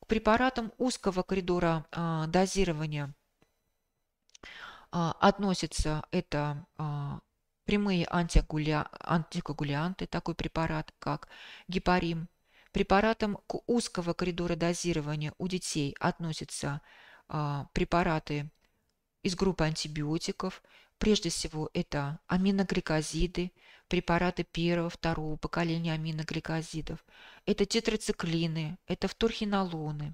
К препаратам узкого коридора а, дозирования а, относятся это а, прямые антикоагулянты, такой препарат, как гепарим. Препаратам к узкого коридора дозирования у детей относятся препараты из группы антибиотиков, Прежде всего, это аминогликозиды, препараты первого, второго поколения аминогликозидов. Это тетрациклины, это вторхинолоны,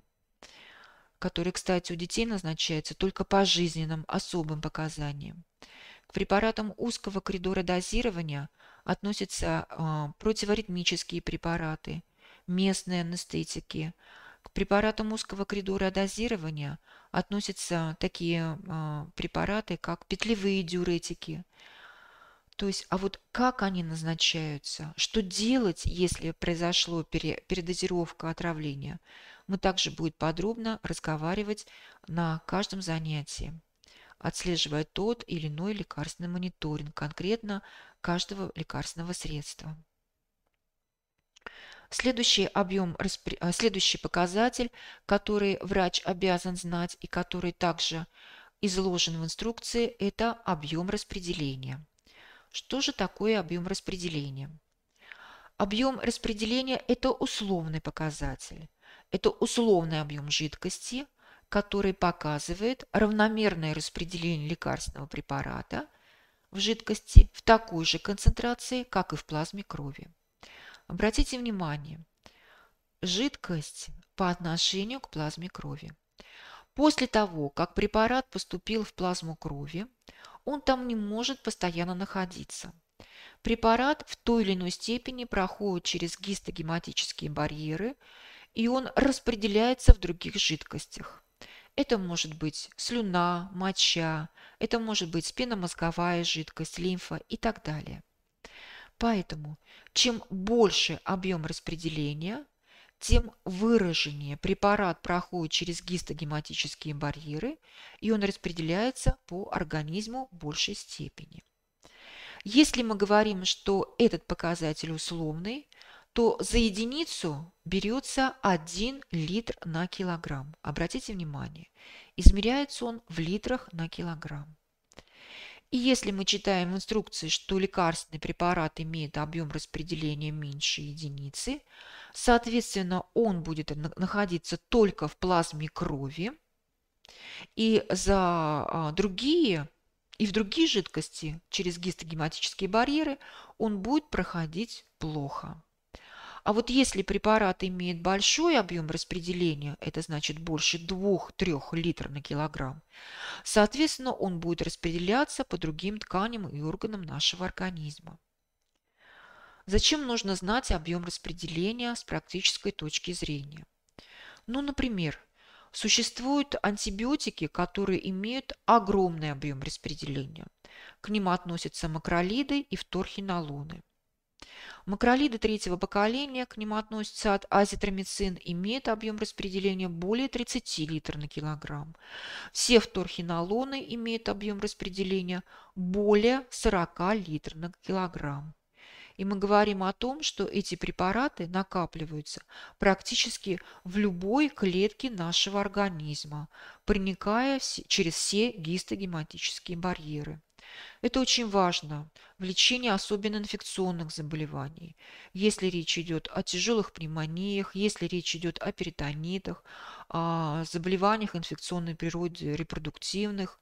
которые, кстати, у детей назначаются только по жизненным особым показаниям. К препаратам узкого коридора дозирования относятся э, противоритмические препараты, местные анестетики. К препаратам узкого коридора дозирования относятся такие а, препараты, как петлевые диуретики. То есть, а вот как они назначаются, что делать, если произошло пере, передозировка отравления, мы также будем подробно разговаривать на каждом занятии, отслеживая тот или иной лекарственный мониторинг конкретно каждого лекарственного средства. Следующий объем, э, следующий показатель, который врач обязан знать и который также изложен в инструкции, это объем распределения. Что же такое объем распределения? Объем распределения – это условный показатель. Это условный объем жидкости, который показывает равномерное распределение лекарственного препарата в жидкости в такой же концентрации, как и в плазме крови. Обратите внимание, жидкость по отношению к плазме крови. После того, как препарат поступил в плазму крови, он там не может постоянно находиться. Препарат в той или иной степени проходит через гистогематические барьеры, и он распределяется в других жидкостях. Это может быть слюна, моча, это может быть спинномозговая жидкость, лимфа и так далее. Поэтому чем больше объем распределения, тем выраженнее препарат проходит через гистогематические барьеры, и он распределяется по организму в большей степени. Если мы говорим, что этот показатель условный, то за единицу берется 1 литр на килограмм. Обратите внимание, измеряется он в литрах на килограмм. И если мы читаем инструкции, что лекарственный препарат имеет объем распределения меньше единицы, соответственно, он будет находиться только в плазме крови, и за а, другие и в другие жидкости через гистогематические барьеры он будет проходить плохо. А вот если препарат имеет большой объем распределения, это значит больше 2-3 литров на килограмм, соответственно, он будет распределяться по другим тканям и органам нашего организма. Зачем нужно знать объем распределения с практической точки зрения? Ну, например, существуют антибиотики, которые имеют огромный объем распределения. К ним относятся макролиды и вторхинолоны – Макролиды третьего поколения, к ним относятся от азитромицин, имеют объем распределения более 30 литров на килограмм. Все вторхинолоны имеют объем распределения более 40 литров на килограмм. И мы говорим о том, что эти препараты накапливаются практически в любой клетке нашего организма, проникая через все гистогематические барьеры. Это очень важно в лечении особенно инфекционных заболеваний, если речь идет о тяжелых пневмониях, если речь идет о перитонитах, о заболеваниях инфекционной природы, репродуктивных,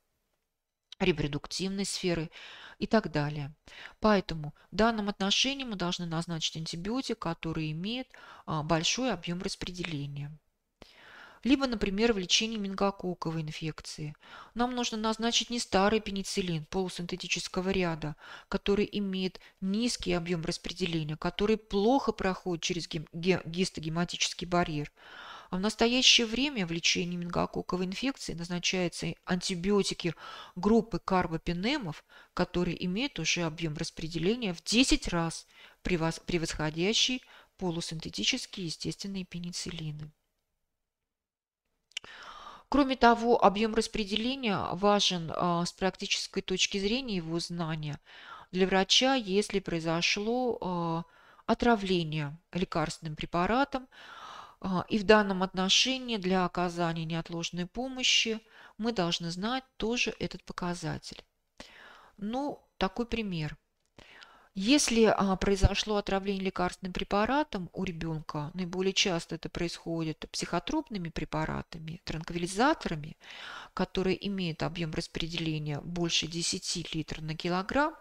репродуктивной сферы и так далее. Поэтому в данном отношении мы должны назначить антибиотик, который имеет а, большой объем распределения либо, например, в лечении менингококковой инфекции. Нам нужно назначить не старый пенициллин полусинтетического ряда, который имеет низкий объем распределения, который плохо проходит через гистогематический барьер. А в настоящее время в лечении менингококковой инфекции назначаются антибиотики группы карбопенемов, которые имеют уже объем распределения в 10 раз превосходящий полусинтетические естественные пенициллины. Кроме того, объем распределения важен а, с практической точки зрения его знания для врача, если произошло а, отравление лекарственным препаратом. А, и в данном отношении для оказания неотложной помощи мы должны знать тоже этот показатель. Ну, такой пример – если а, произошло отравление лекарственным препаратом у ребенка, наиболее часто это происходит психотропными препаратами, транквилизаторами, которые имеют объем распределения больше 10 литров на килограмм,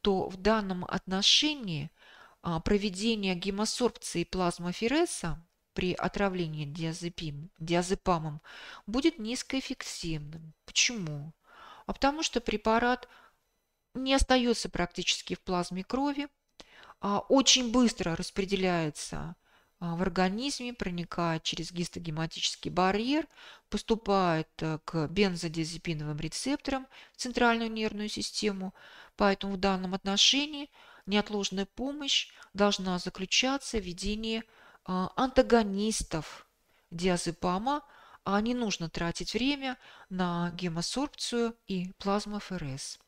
то в данном отношении а, проведение гемосорбции плазмофереза при отравлении диазепим, диазепамом будет низкоэффективным. Почему? А потому что препарат не остается практически в плазме крови, а очень быстро распределяется а, в организме, проникает через гистогематический барьер, поступает э, к бензодиазепиновым рецепторам в центральную нервную систему. Поэтому в данном отношении неотложная помощь должна заключаться в ведении а, антагонистов диазепама, а не нужно тратить время на гемосорбцию и плазмоферез.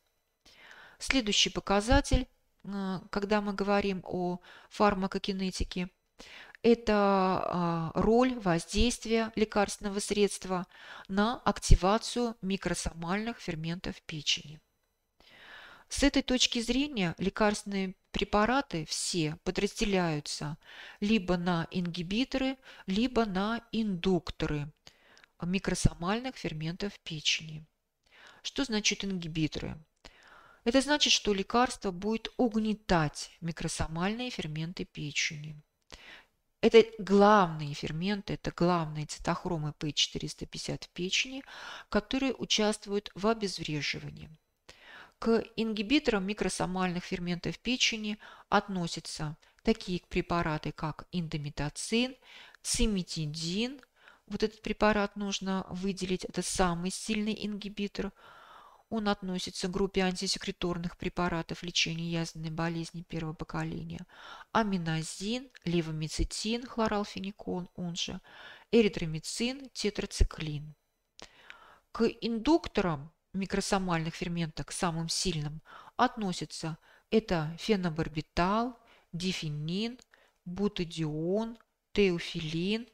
Следующий показатель, э, когда мы говорим о фармакокинетике, это а, роль воздействия лекарственного средства на активацию микросомальных ферментов печени. С этой точки зрения лекарственные препараты все подразделяются либо на ингибиторы, либо на индукторы микросомальных ферментов печени. Что значит ингибиторы? Это значит, что лекарство будет угнетать микросомальные ферменты печени. Это главные ферменты, это главные цитохромы P450 в печени, которые участвуют в обезвреживании. К ингибиторам микросомальных ферментов печени относятся такие препараты, как индомитоцин, циметидин. Вот этот препарат нужно выделить, это самый сильный ингибитор – он относится к группе антисекреторных препаратов лечения язвенной болезни первого поколения. Аминозин, левомицетин, хлоралфеникон, он же эритромицин, тетрациклин. К индукторам микросомальных ферментов, к самым сильным, относятся это фенобарбитал, дифенин, бутадион, теофилин,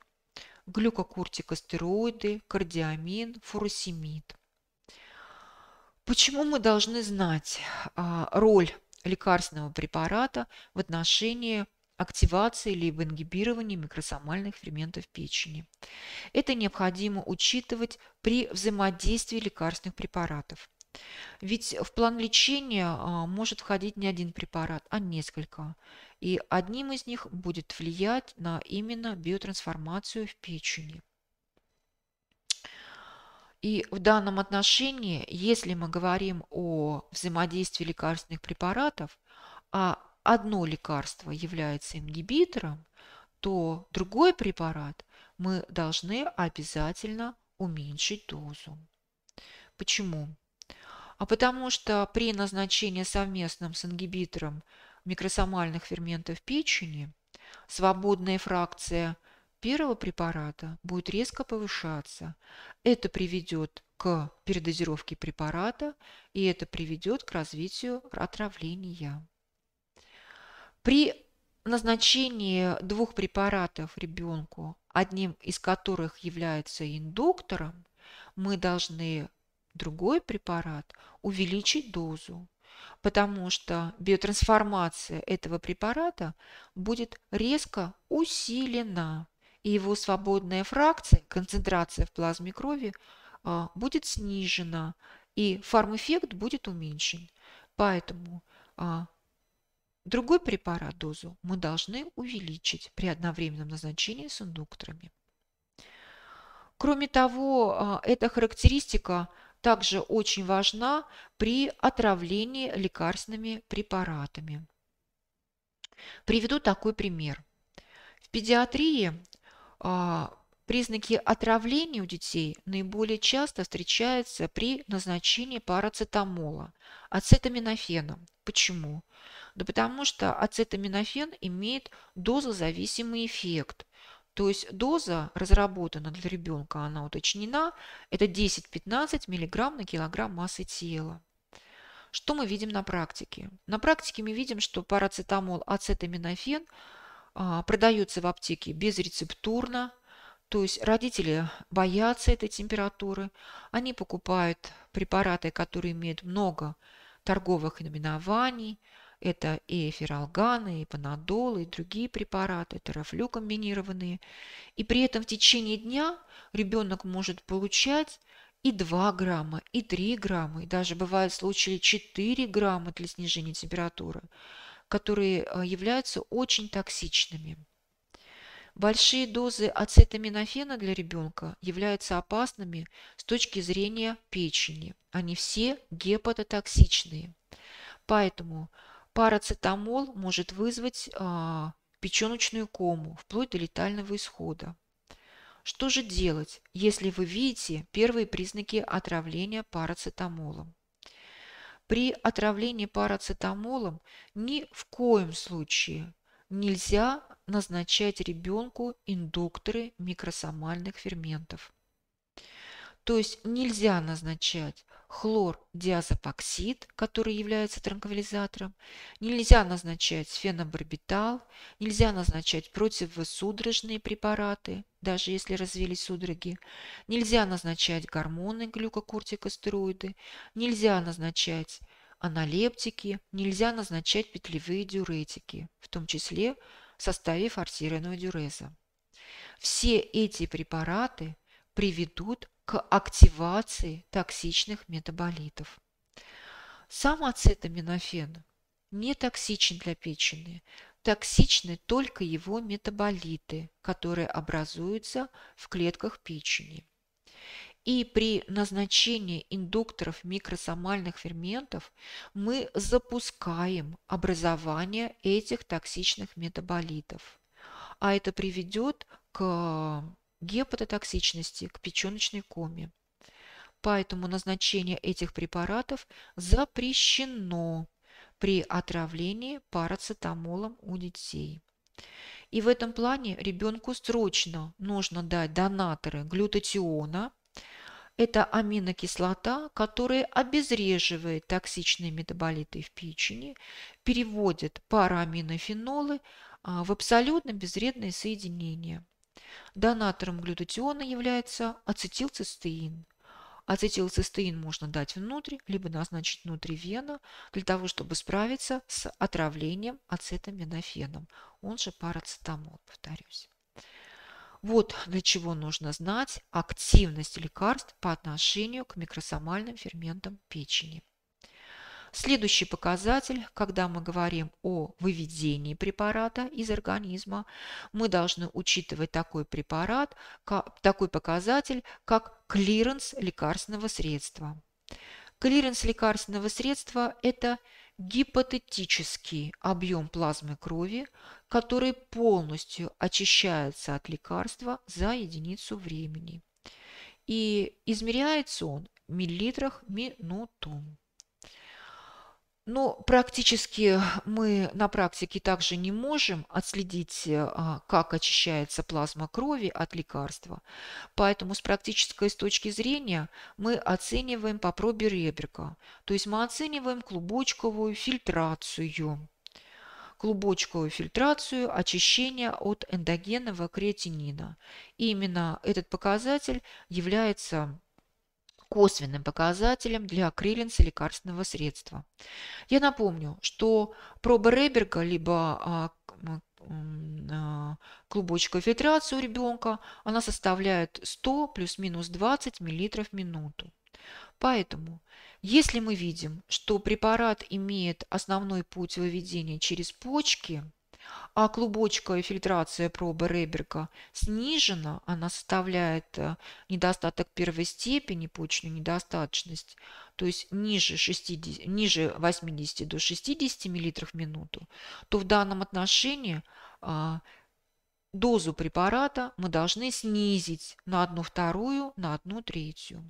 глюкокортикостероиды, кардиамин, фуросемид. Почему мы должны знать а, роль лекарственного препарата в отношении активации либо ингибирования микросомальных ферментов печени. Это необходимо учитывать при взаимодействии лекарственных препаратов. Ведь в план лечения а, может входить не один препарат, а несколько. И одним из них будет влиять на именно биотрансформацию в печени. И в данном отношении, если мы говорим о взаимодействии лекарственных препаратов, а одно лекарство является ингибитором, то другой препарат мы должны обязательно уменьшить дозу. Почему? А потому что при назначении совместным с ингибитором микросомальных ферментов печени свободная фракция первого препарата будет резко повышаться. Это приведет к передозировке препарата, и это приведет к развитию отравления. При назначении двух препаратов ребенку, одним из которых является индуктором, мы должны другой препарат увеличить дозу, потому что биотрансформация этого препарата будет резко усилена и его свободная фракция, концентрация в плазме крови, а, будет снижена, и фармэффект будет уменьшен. Поэтому а, другой препарат дозу мы должны увеличить при одновременном назначении с индукторами. Кроме того, а, эта характеристика также очень важна при отравлении лекарственными препаратами. Приведу такой пример. В педиатрии а, признаки отравления у детей наиболее часто встречаются при назначении парацетамола ацетаминофеном. Почему? Да потому что ацетаминофен имеет дозозависимый эффект. То есть доза разработана для ребенка, она уточнена, это 10-15 мг на килограмм массы тела. Что мы видим на практике? На практике мы видим, что парацетамол ацетаминофен – а, продаются в аптеке безрецептурно, то есть родители боятся этой температуры, они покупают препараты, которые имеют много торговых наименований, это и эфиралганы, и панадолы, и другие препараты, это комбинированные. И при этом в течение дня ребенок может получать и 2 грамма, и 3 грамма, и даже бывают случаи 4 грамма для снижения температуры которые э, являются очень токсичными. Большие дозы ацетаминофена для ребенка являются опасными с точки зрения печени. Они все гепатотоксичные. Поэтому парацетамол может вызвать а, печеночную кому вплоть до летального исхода. Что же делать, если вы видите первые признаки отравления парацетамолом? при отравлении парацетамолом ни в коем случае нельзя назначать ребенку индукторы микросомальных ферментов. То есть нельзя назначать хлордиазопоксид, который является транквилизатором, нельзя назначать фенобарбитал, нельзя назначать противосудорожные препараты, даже если развились судороги, нельзя назначать гормоны глюкокортикостероиды, нельзя назначать аналептики, нельзя назначать петлевые диуретики, в том числе в составе форсированного диуреза. Все эти препараты приведут к активации токсичных метаболитов. Сам ацетаминофен не токсичен для печени. Токсичны только его метаболиты, которые образуются в клетках печени. И при назначении индукторов микросомальных ферментов мы запускаем образование этих токсичных метаболитов. А это приведет к гепатотоксичности к печеночной коме. Поэтому назначение этих препаратов запрещено при отравлении парацетамолом у детей. И в этом плане ребенку срочно нужно дать донаторы глютатиона. Это аминокислота, которая обезреживает токсичные метаболиты в печени, переводит параминофенолы а, в абсолютно безвредные соединения. Донатором глютатиона является ацетилцистеин. Ацетилцистеин можно дать внутрь, либо назначить внутривенно, для того, чтобы справиться с отравлением ацетаминофеном, он же парацетамол, повторюсь. Вот для чего нужно знать активность лекарств по отношению к микросомальным ферментам печени. Следующий показатель, когда мы говорим о выведении препарата из организма, мы должны учитывать такой препарат, такой показатель, как клиренс лекарственного средства. Клиренс лекарственного средства – это гипотетический объем плазмы крови, который полностью очищается от лекарства за единицу времени. И измеряется он в миллилитрах минуту. Но ну, практически мы на практике также не можем отследить, а, как очищается плазма крови от лекарства. Поэтому с практической с точки зрения мы оцениваем по пробе ребрика. То есть мы оцениваем клубочковую фильтрацию. Клубочковую фильтрацию очищения от эндогенного креатинина. И именно этот показатель является косвенным показателем для акрилинса лекарственного средства. Я напомню, что проба Реберга либо а, а, клубочка фильтрация у ребенка, она составляет 100 плюс-минус 20 мл в минуту. Поэтому, если мы видим, что препарат имеет основной путь выведения через почки – а клубочковая фильтрация пробы Реберга снижена, она составляет э, недостаток первой степени, почную недостаточность, то есть ниже, 60, ниже 80 до 60 мл в минуту, то в данном отношении а, дозу препарата мы должны снизить на 1 вторую, на 1 третью.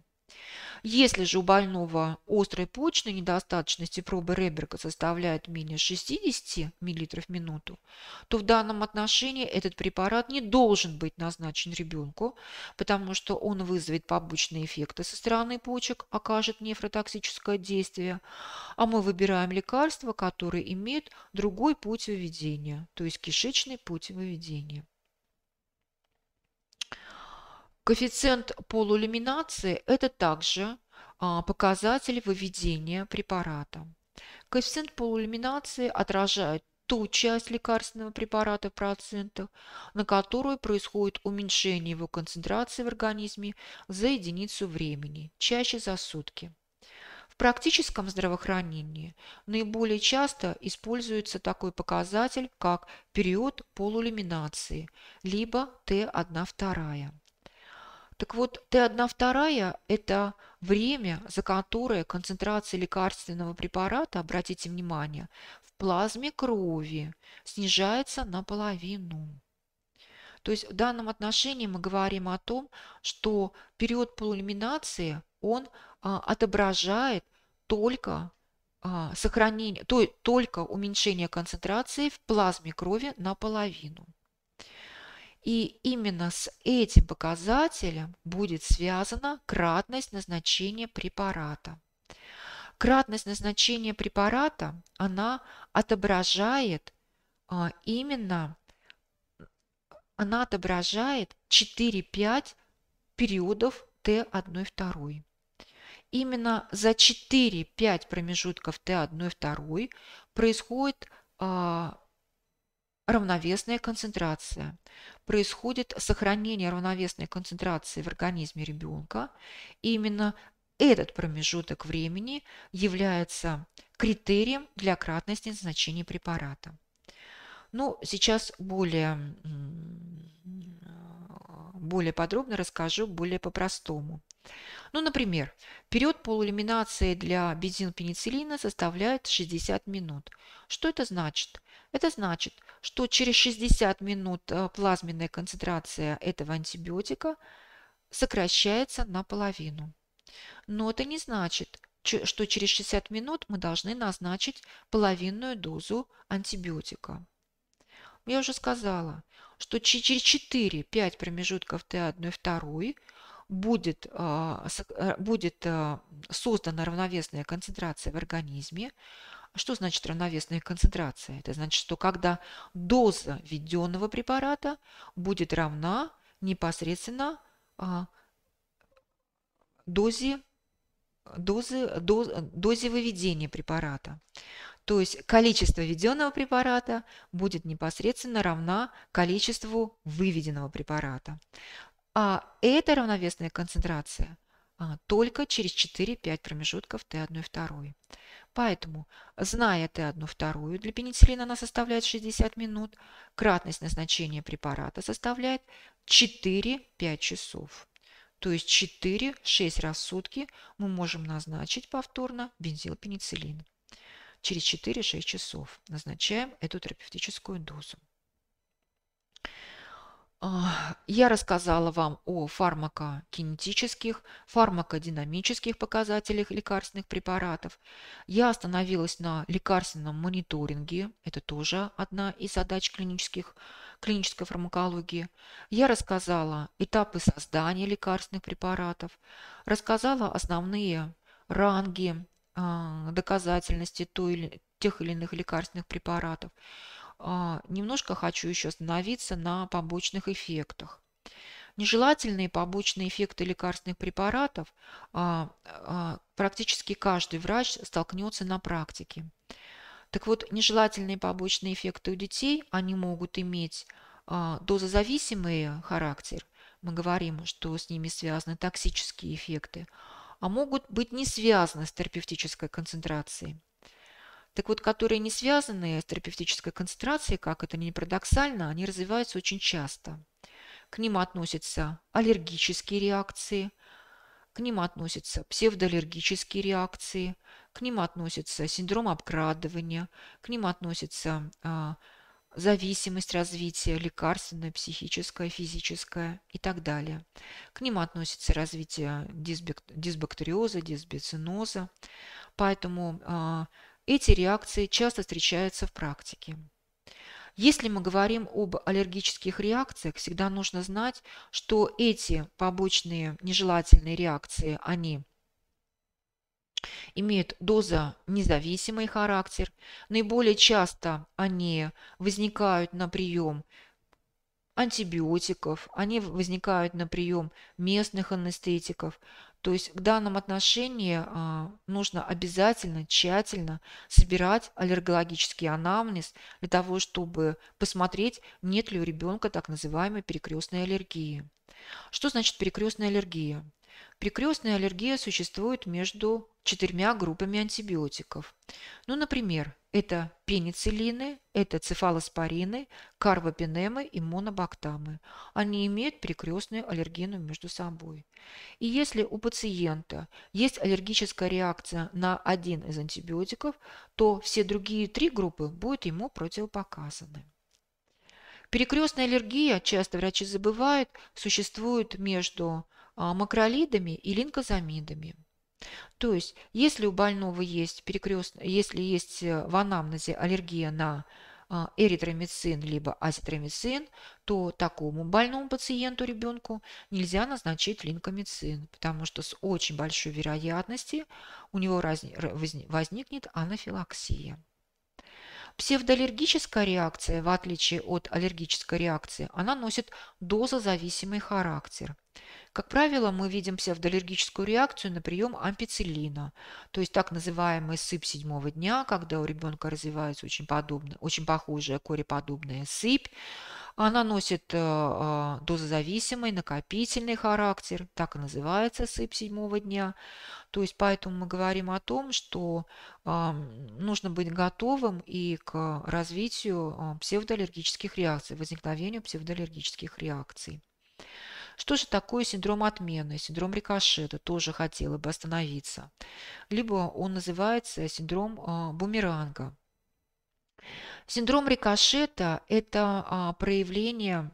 Если же у больного острой почной недостаточности пробы Реберка составляет менее 60 мл в минуту, то в данном отношении этот препарат не должен быть назначен ребенку, потому что он вызовет побочные эффекты со стороны почек, окажет нефротоксическое действие, а мы выбираем лекарство, которое имеет другой путь выведения, то есть кишечный путь выведения. Коэффициент полулюминации – это также а, показатель выведения препарата. Коэффициент полулюминации отражает ту часть лекарственного препарата в процентах, на которую происходит уменьшение его концентрации в организме за единицу времени, чаще за сутки. В практическом здравоохранении наиболее часто используется такой показатель, как период полулюминации, либо Т1-2. Так вот, Т1-2 – это время, за которое концентрация лекарственного препарата, обратите внимание, в плазме крови снижается наполовину. То есть в данном отношении мы говорим о том, что период полулюминации он а, отображает только а, сохранение, то, только уменьшение концентрации в плазме крови наполовину. И именно с этим показателем будет связана кратность назначения препарата. Кратность назначения препарата, она отображает а, именно, она отображает 4-5 периодов Т1-2. Именно за 4-5 промежутков Т1-2 происходит а, равновесная концентрация. Происходит сохранение равновесной концентрации в организме ребенка. И именно этот промежуток времени является критерием для кратности значения препарата. Ну, сейчас более, более подробно расскажу, более по-простому. Ну, например, период полулиминации для бензинпенициллина составляет 60 минут. Что это значит? Это значит, что через 60 минут э, плазменная концентрация этого антибиотика сокращается наполовину. Но это не значит, что через 60 минут мы должны назначить половинную дозу антибиотика. Я уже сказала, что через 4-5 промежутков Т1 и 2 будет, э, э, будет создана равновесная концентрация в организме, а что значит равновесная концентрация? Это значит, что когда доза введенного препарата будет равна непосредственно а, дозе, дозы, доз, дозе выведения препарата. То есть количество введенного препарата будет непосредственно равна количеству выведенного препарата. А эта равновесная концентрация а, только через 4-5 промежутков Т1 и 2. Поэтому, зная Т1-2, для пенициллина она составляет 60 минут, кратность назначения препарата составляет 4-5 часов. То есть 4-6 раз в сутки мы можем назначить повторно бензилпенициллин. Через 4-6 часов назначаем эту терапевтическую дозу. А, я рассказала вам о фармакокинетических, фармакодинамических показателях лекарственных препаратов. Я остановилась на лекарственном мониторинге. Это тоже одна из задач клинических, клинической фармакологии. Я рассказала этапы создания лекарственных препаратов. Рассказала основные ранги а, доказательности той, тех или иных лекарственных препаратов. А, немножко хочу еще остановиться на побочных эффектах. Нежелательные побочные эффекты лекарственных препаратов а, а, практически каждый врач столкнется на практике. Так вот, нежелательные побочные эффекты у детей, они могут иметь дозозависимый характер. Мы говорим, что с ними связаны токсические эффекты а могут быть не связаны с терапевтической концентрацией. Так вот, которые не связаны с терапевтической концентрацией, как это не парадоксально, они развиваются очень часто. К ним относятся аллергические реакции, к ним относятся псевдоаллергические реакции, к ним относятся синдром обкрадывания, к ним относятся а, зависимость развития, лекарственная, психическая, физическая и так далее. К ним относится развитие дисбактериоза, дисбициноза. Поэтому а, эти реакции часто встречаются в практике. Если мы говорим об аллергических реакциях, всегда нужно знать, что эти побочные нежелательные реакции, они имеют дозо-независимый характер. Наиболее часто они возникают на прием антибиотиков, они возникают на прием местных анестетиков. То есть к данному отношении а, нужно обязательно тщательно собирать аллергологический анамнез для того, чтобы посмотреть, нет ли у ребенка так называемой перекрестной аллергии. Что значит перекрестная аллергия? Прикрестная аллергия существует между четырьмя группами антибиотиков. Ну, например, это пенициллины, это цефалоспорины, карбапенемы и монобактамы. Они имеют прикрестную аллергену между собой. И если у пациента есть аллергическая реакция на один из антибиотиков, то все другие три группы будут ему противопоказаны. Перекрестная аллергия, часто врачи забывают, существует между а, макролидами и линкозамидами. То есть, если у больного есть перекрест, если есть э, в анамнезе аллергия на а, эритромицин либо азитромицин, то такому больному пациенту, ребенку, нельзя назначить линкомицин, потому что с очень большой вероятностью у него возникнет анафилаксия. Псевдоаллергическая реакция, в отличие от аллергической реакции, она носит дозозависимый характер. Как правило, мы видим псевдоаллергическую реакцию на прием ампицилина, то есть так называемый сыпь седьмого дня, когда у ребенка развивается очень, подобная, очень похожая кореподобная сыпь. Она носит э, э, дозозависимый, накопительный характер, так и называется сыпь седьмого дня. То есть поэтому мы говорим о том, что э, нужно быть готовым и к развитию псевдоаллергических реакций, возникновению псевдоаллергических реакций. Что же такое синдром отмены, синдром рикошета, тоже хотела бы остановиться. Либо он называется синдром а, бумеранга. Синдром рикошета – это а, проявление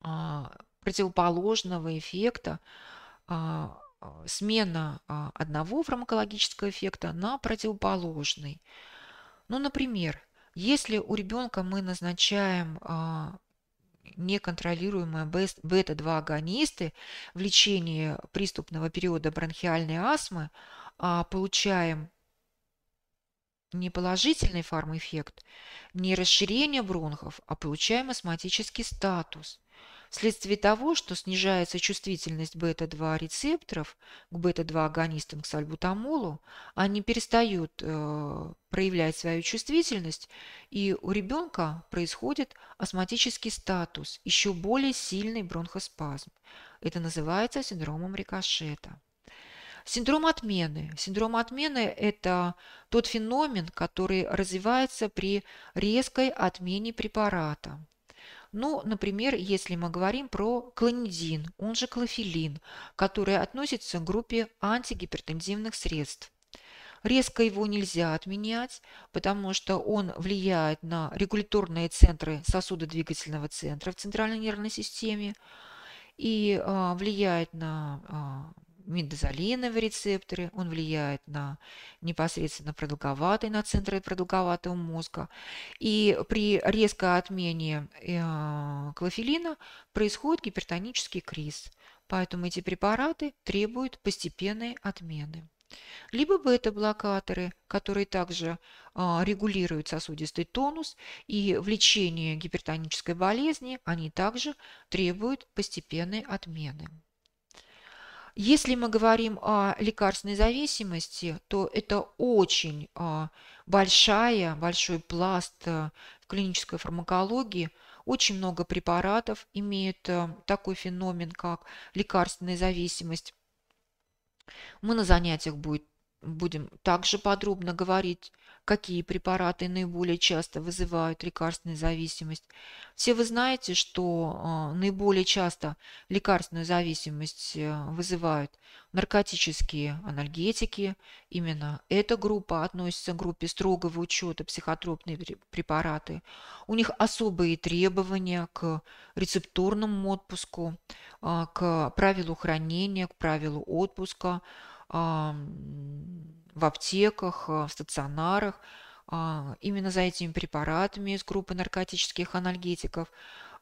а, противоположного эффекта, смена одного фармакологического эффекта на противоположный. Ну, например, если у ребенка мы назначаем неконтролируемые бета-2-агонисты в лечении приступного периода бронхиальной астмы а, получаем не положительный фармэффект, не расширение бронхов, а получаем астматический статус вследствие того, что снижается чувствительность бета-2 рецепторов к бета-2 агонистам к сальбутамолу, они перестают э, проявлять свою чувствительность, и у ребенка происходит астматический статус, еще более сильный бронхоспазм. Это называется синдромом рикошета. Синдром отмены. Синдром отмены – это тот феномен, который развивается при резкой отмене препарата. Ну, например, если мы говорим про клонидин, он же клофелин, который относится к группе антигипертензивных средств. Резко его нельзя отменять, потому что он влияет на регуляторные центры сосудодвигательного центра в центральной нервной системе и а, влияет на а, мидозолиновые рецепторы, он влияет на непосредственно продолговатый, на центры продолговатого мозга. И при резкой отмене э, клофелина происходит гипертонический криз. Поэтому эти препараты требуют постепенной отмены. Либо бета-блокаторы, которые также а, регулируют сосудистый тонус, и в лечении гипертонической болезни они также требуют постепенной отмены. Если мы говорим о лекарственной зависимости, то это очень а, большая, большой пласт э, в клинической фармакологии. Очень много препаратов имеют э, такой феномен, как лекарственная зависимость. Мы на занятиях будет будем также подробно говорить, какие препараты наиболее часто вызывают лекарственную зависимость. Все вы знаете, что э, наиболее часто лекарственную зависимость э, вызывают наркотические анальгетики. Именно эта группа относится к группе строгого учета психотропные препараты. У них особые требования к рецептурному отпуску, э, к правилу хранения, к правилу отпуска – в аптеках, э, в стационарах, а, именно за этими препаратами из группы наркотических анальгетиков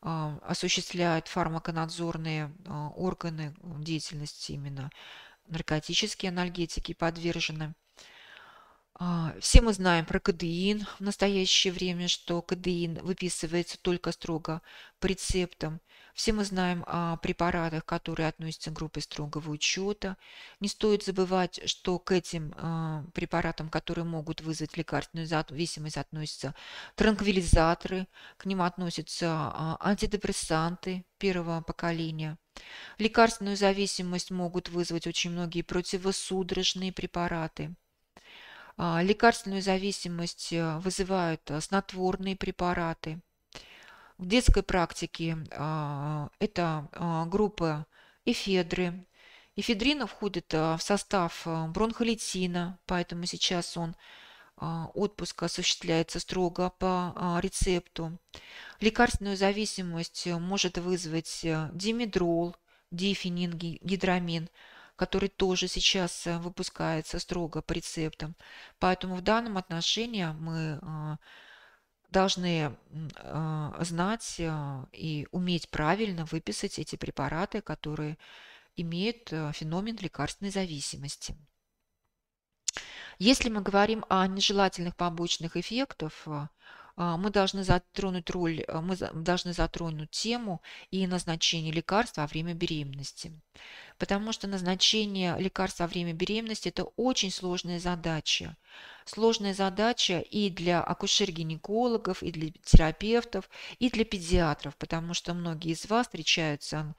осуществляют фармаконадзорные а, органы деятельности именно наркотические анальгетики подвержены. А, все мы знаем про кадеин в настоящее время, что кадеин выписывается только строго по рецептам. Все мы знаем о препаратах, которые относятся к группе строгого учета. Не стоит забывать, что к этим э, препаратам, которые могут вызвать лекарственную зависимость, относятся транквилизаторы, к ним относятся а, антидепрессанты первого поколения. Лекарственную зависимость могут вызвать очень многие противосудорожные препараты. А, лекарственную зависимость э, вызывают э, снотворные препараты. В детской практике а, это а, группа эфедры. Эфедрина входит э, в состав бронхолитина, поэтому сейчас он отпуск осуществляется строго по рецепту. Лекарственную зависимость может вызвать димедрол, дифенин, гидрамин – который тоже сейчас э, выпускается строго по рецептам. Поэтому в данном отношении мы а, должны а, знать а, и уметь правильно выписать эти препараты, которые имеют э, феномен лекарственной зависимости. Если мы говорим о нежелательных побочных эффектах, а, мы должны затронуть роль, а, мы должны затронуть тему и назначение лекарства во время беременности. Потому что назначение лекарства во время беременности – это очень сложная задача. Сложная задача и для акушер-гинекологов, и для терапевтов, и для педиатров, потому что многие из вас встречаются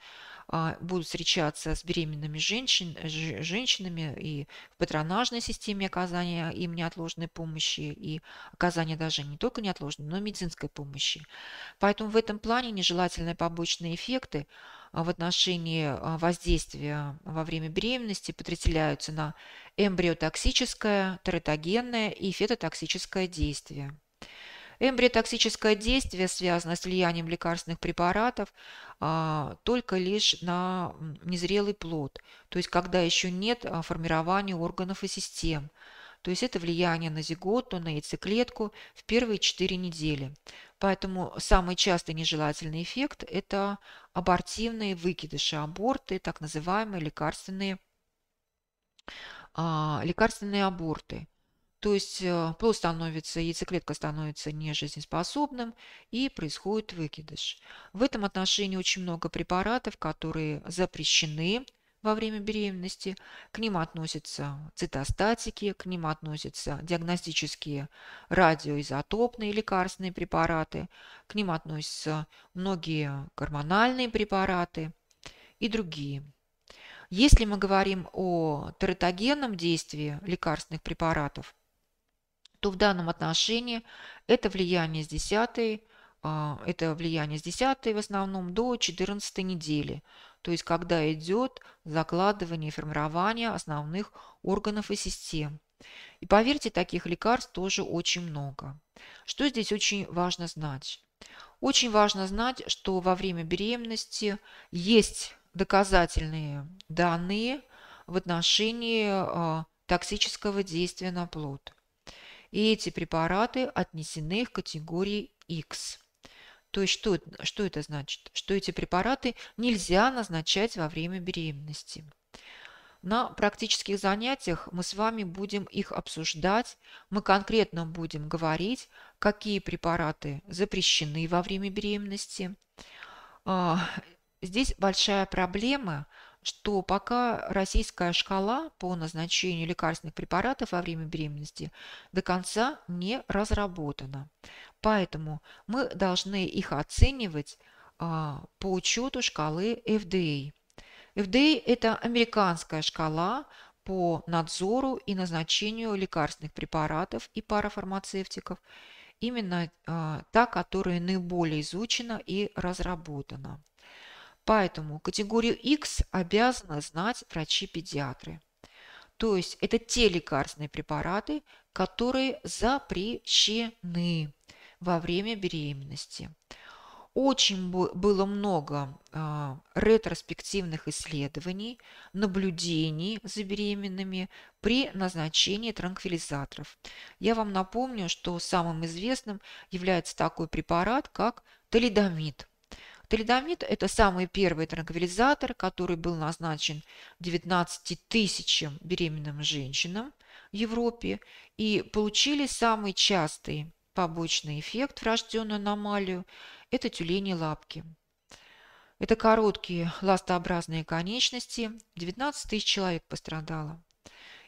а, будут встречаться с беременными женщин, э, женщинами и в патронажной системе оказания им неотложной помощи и оказания даже не только неотложной, но и медицинской помощи. Поэтому в этом плане нежелательные побочные эффекты а, в отношении а, воздействия во время беременности подразделяются на эмбриотоксическое, тератогенное и фетотоксическое действие. Эмбриотоксическое действие связано с влиянием лекарственных препаратов а, только лишь на незрелый плод, то есть когда еще нет а, формирования органов и систем. То есть это влияние на зиготу, на яйцеклетку в первые 4 недели. Поэтому самый частый нежелательный эффект – это абортивные выкидыши, аборты, так называемые лекарственные а, лекарственные аборты. То есть э, плод становится, яйцеклетка становится нежизнеспособным и происходит выкидыш. В этом отношении очень много препаратов, которые запрещены во время беременности. К ним относятся цитостатики, к ним относятся диагностические радиоизотопные лекарственные препараты, к ним относятся многие гормональные препараты и другие. Если мы говорим о тератогенном действии лекарственных препаратов, то в данном отношении это влияние с 10 а, это влияние с 10 в основном до 14 недели, то есть когда идет закладывание и формирование основных органов и систем. И поверьте, таких лекарств тоже очень много. Что здесь очень важно знать? Очень важно знать, что во время беременности есть доказательные данные в отношении а, токсического действия на плод. И эти препараты отнесены к категории X. То есть что, что это значит? Что эти препараты нельзя назначать во время беременности. На практических занятиях мы с вами будем их обсуждать. Мы конкретно будем говорить, какие препараты запрещены во время беременности. А, здесь большая проблема – что пока российская шкала по назначению лекарственных препаратов во время беременности до конца не разработана. Поэтому мы должны их оценивать а, по учету шкалы FDA. FDA – это американская шкала по надзору и назначению лекарственных препаратов и парафармацевтиков, именно а, та, которая наиболее изучена и разработана. Поэтому категорию X обязаны знать врачи-педиатры. То есть это те лекарственные препараты, которые запрещены во время беременности. Очень было много а, ретроспективных исследований, наблюдений за беременными при назначении транквилизаторов. Я вам напомню, что самым известным является такой препарат, как талидомид – Талидомид – это самый первый транквилизатор, который был назначен 19 тысячам беременным женщинам в Европе и получили самый частый побочный эффект, врожденную аномалию – это тюлени лапки. Это короткие ластообразные конечности. 19 тысяч человек пострадало.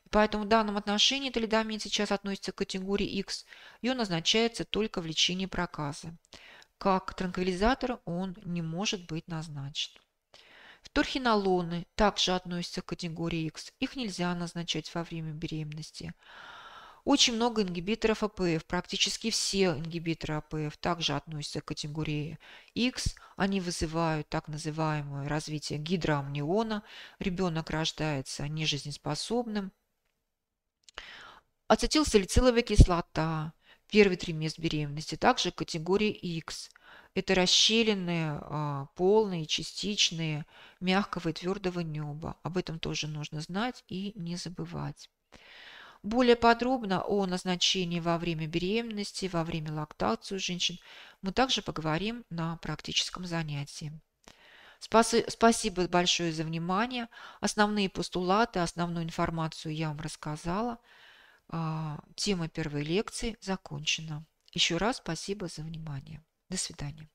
поэтому в данном отношении талидомид сейчас относится к категории X, и он назначается только в лечении проказа как транквилизатор он не может быть назначен. Вторхинолоны также относятся к категории X. Их нельзя назначать во время беременности. Очень много ингибиторов АПФ, практически все ингибиторы АПФ также относятся к категории X. Они вызывают так называемое развитие гидроамниона. Ребенок рождается нежизнеспособным. Ацетилсалициловая кислота, первый триместр беременности. Также категория X. Это расщелины, а, полные, частичные, мягкого и твердого неба. Об этом тоже нужно знать и не забывать. Более подробно о назначении во время беременности, во время лактации у женщин мы также поговорим на практическом занятии. Спасибо большое за внимание. Основные постулаты, основную информацию я вам рассказала – а, тема первой лекции закончена. Еще раз спасибо за внимание. До свидания.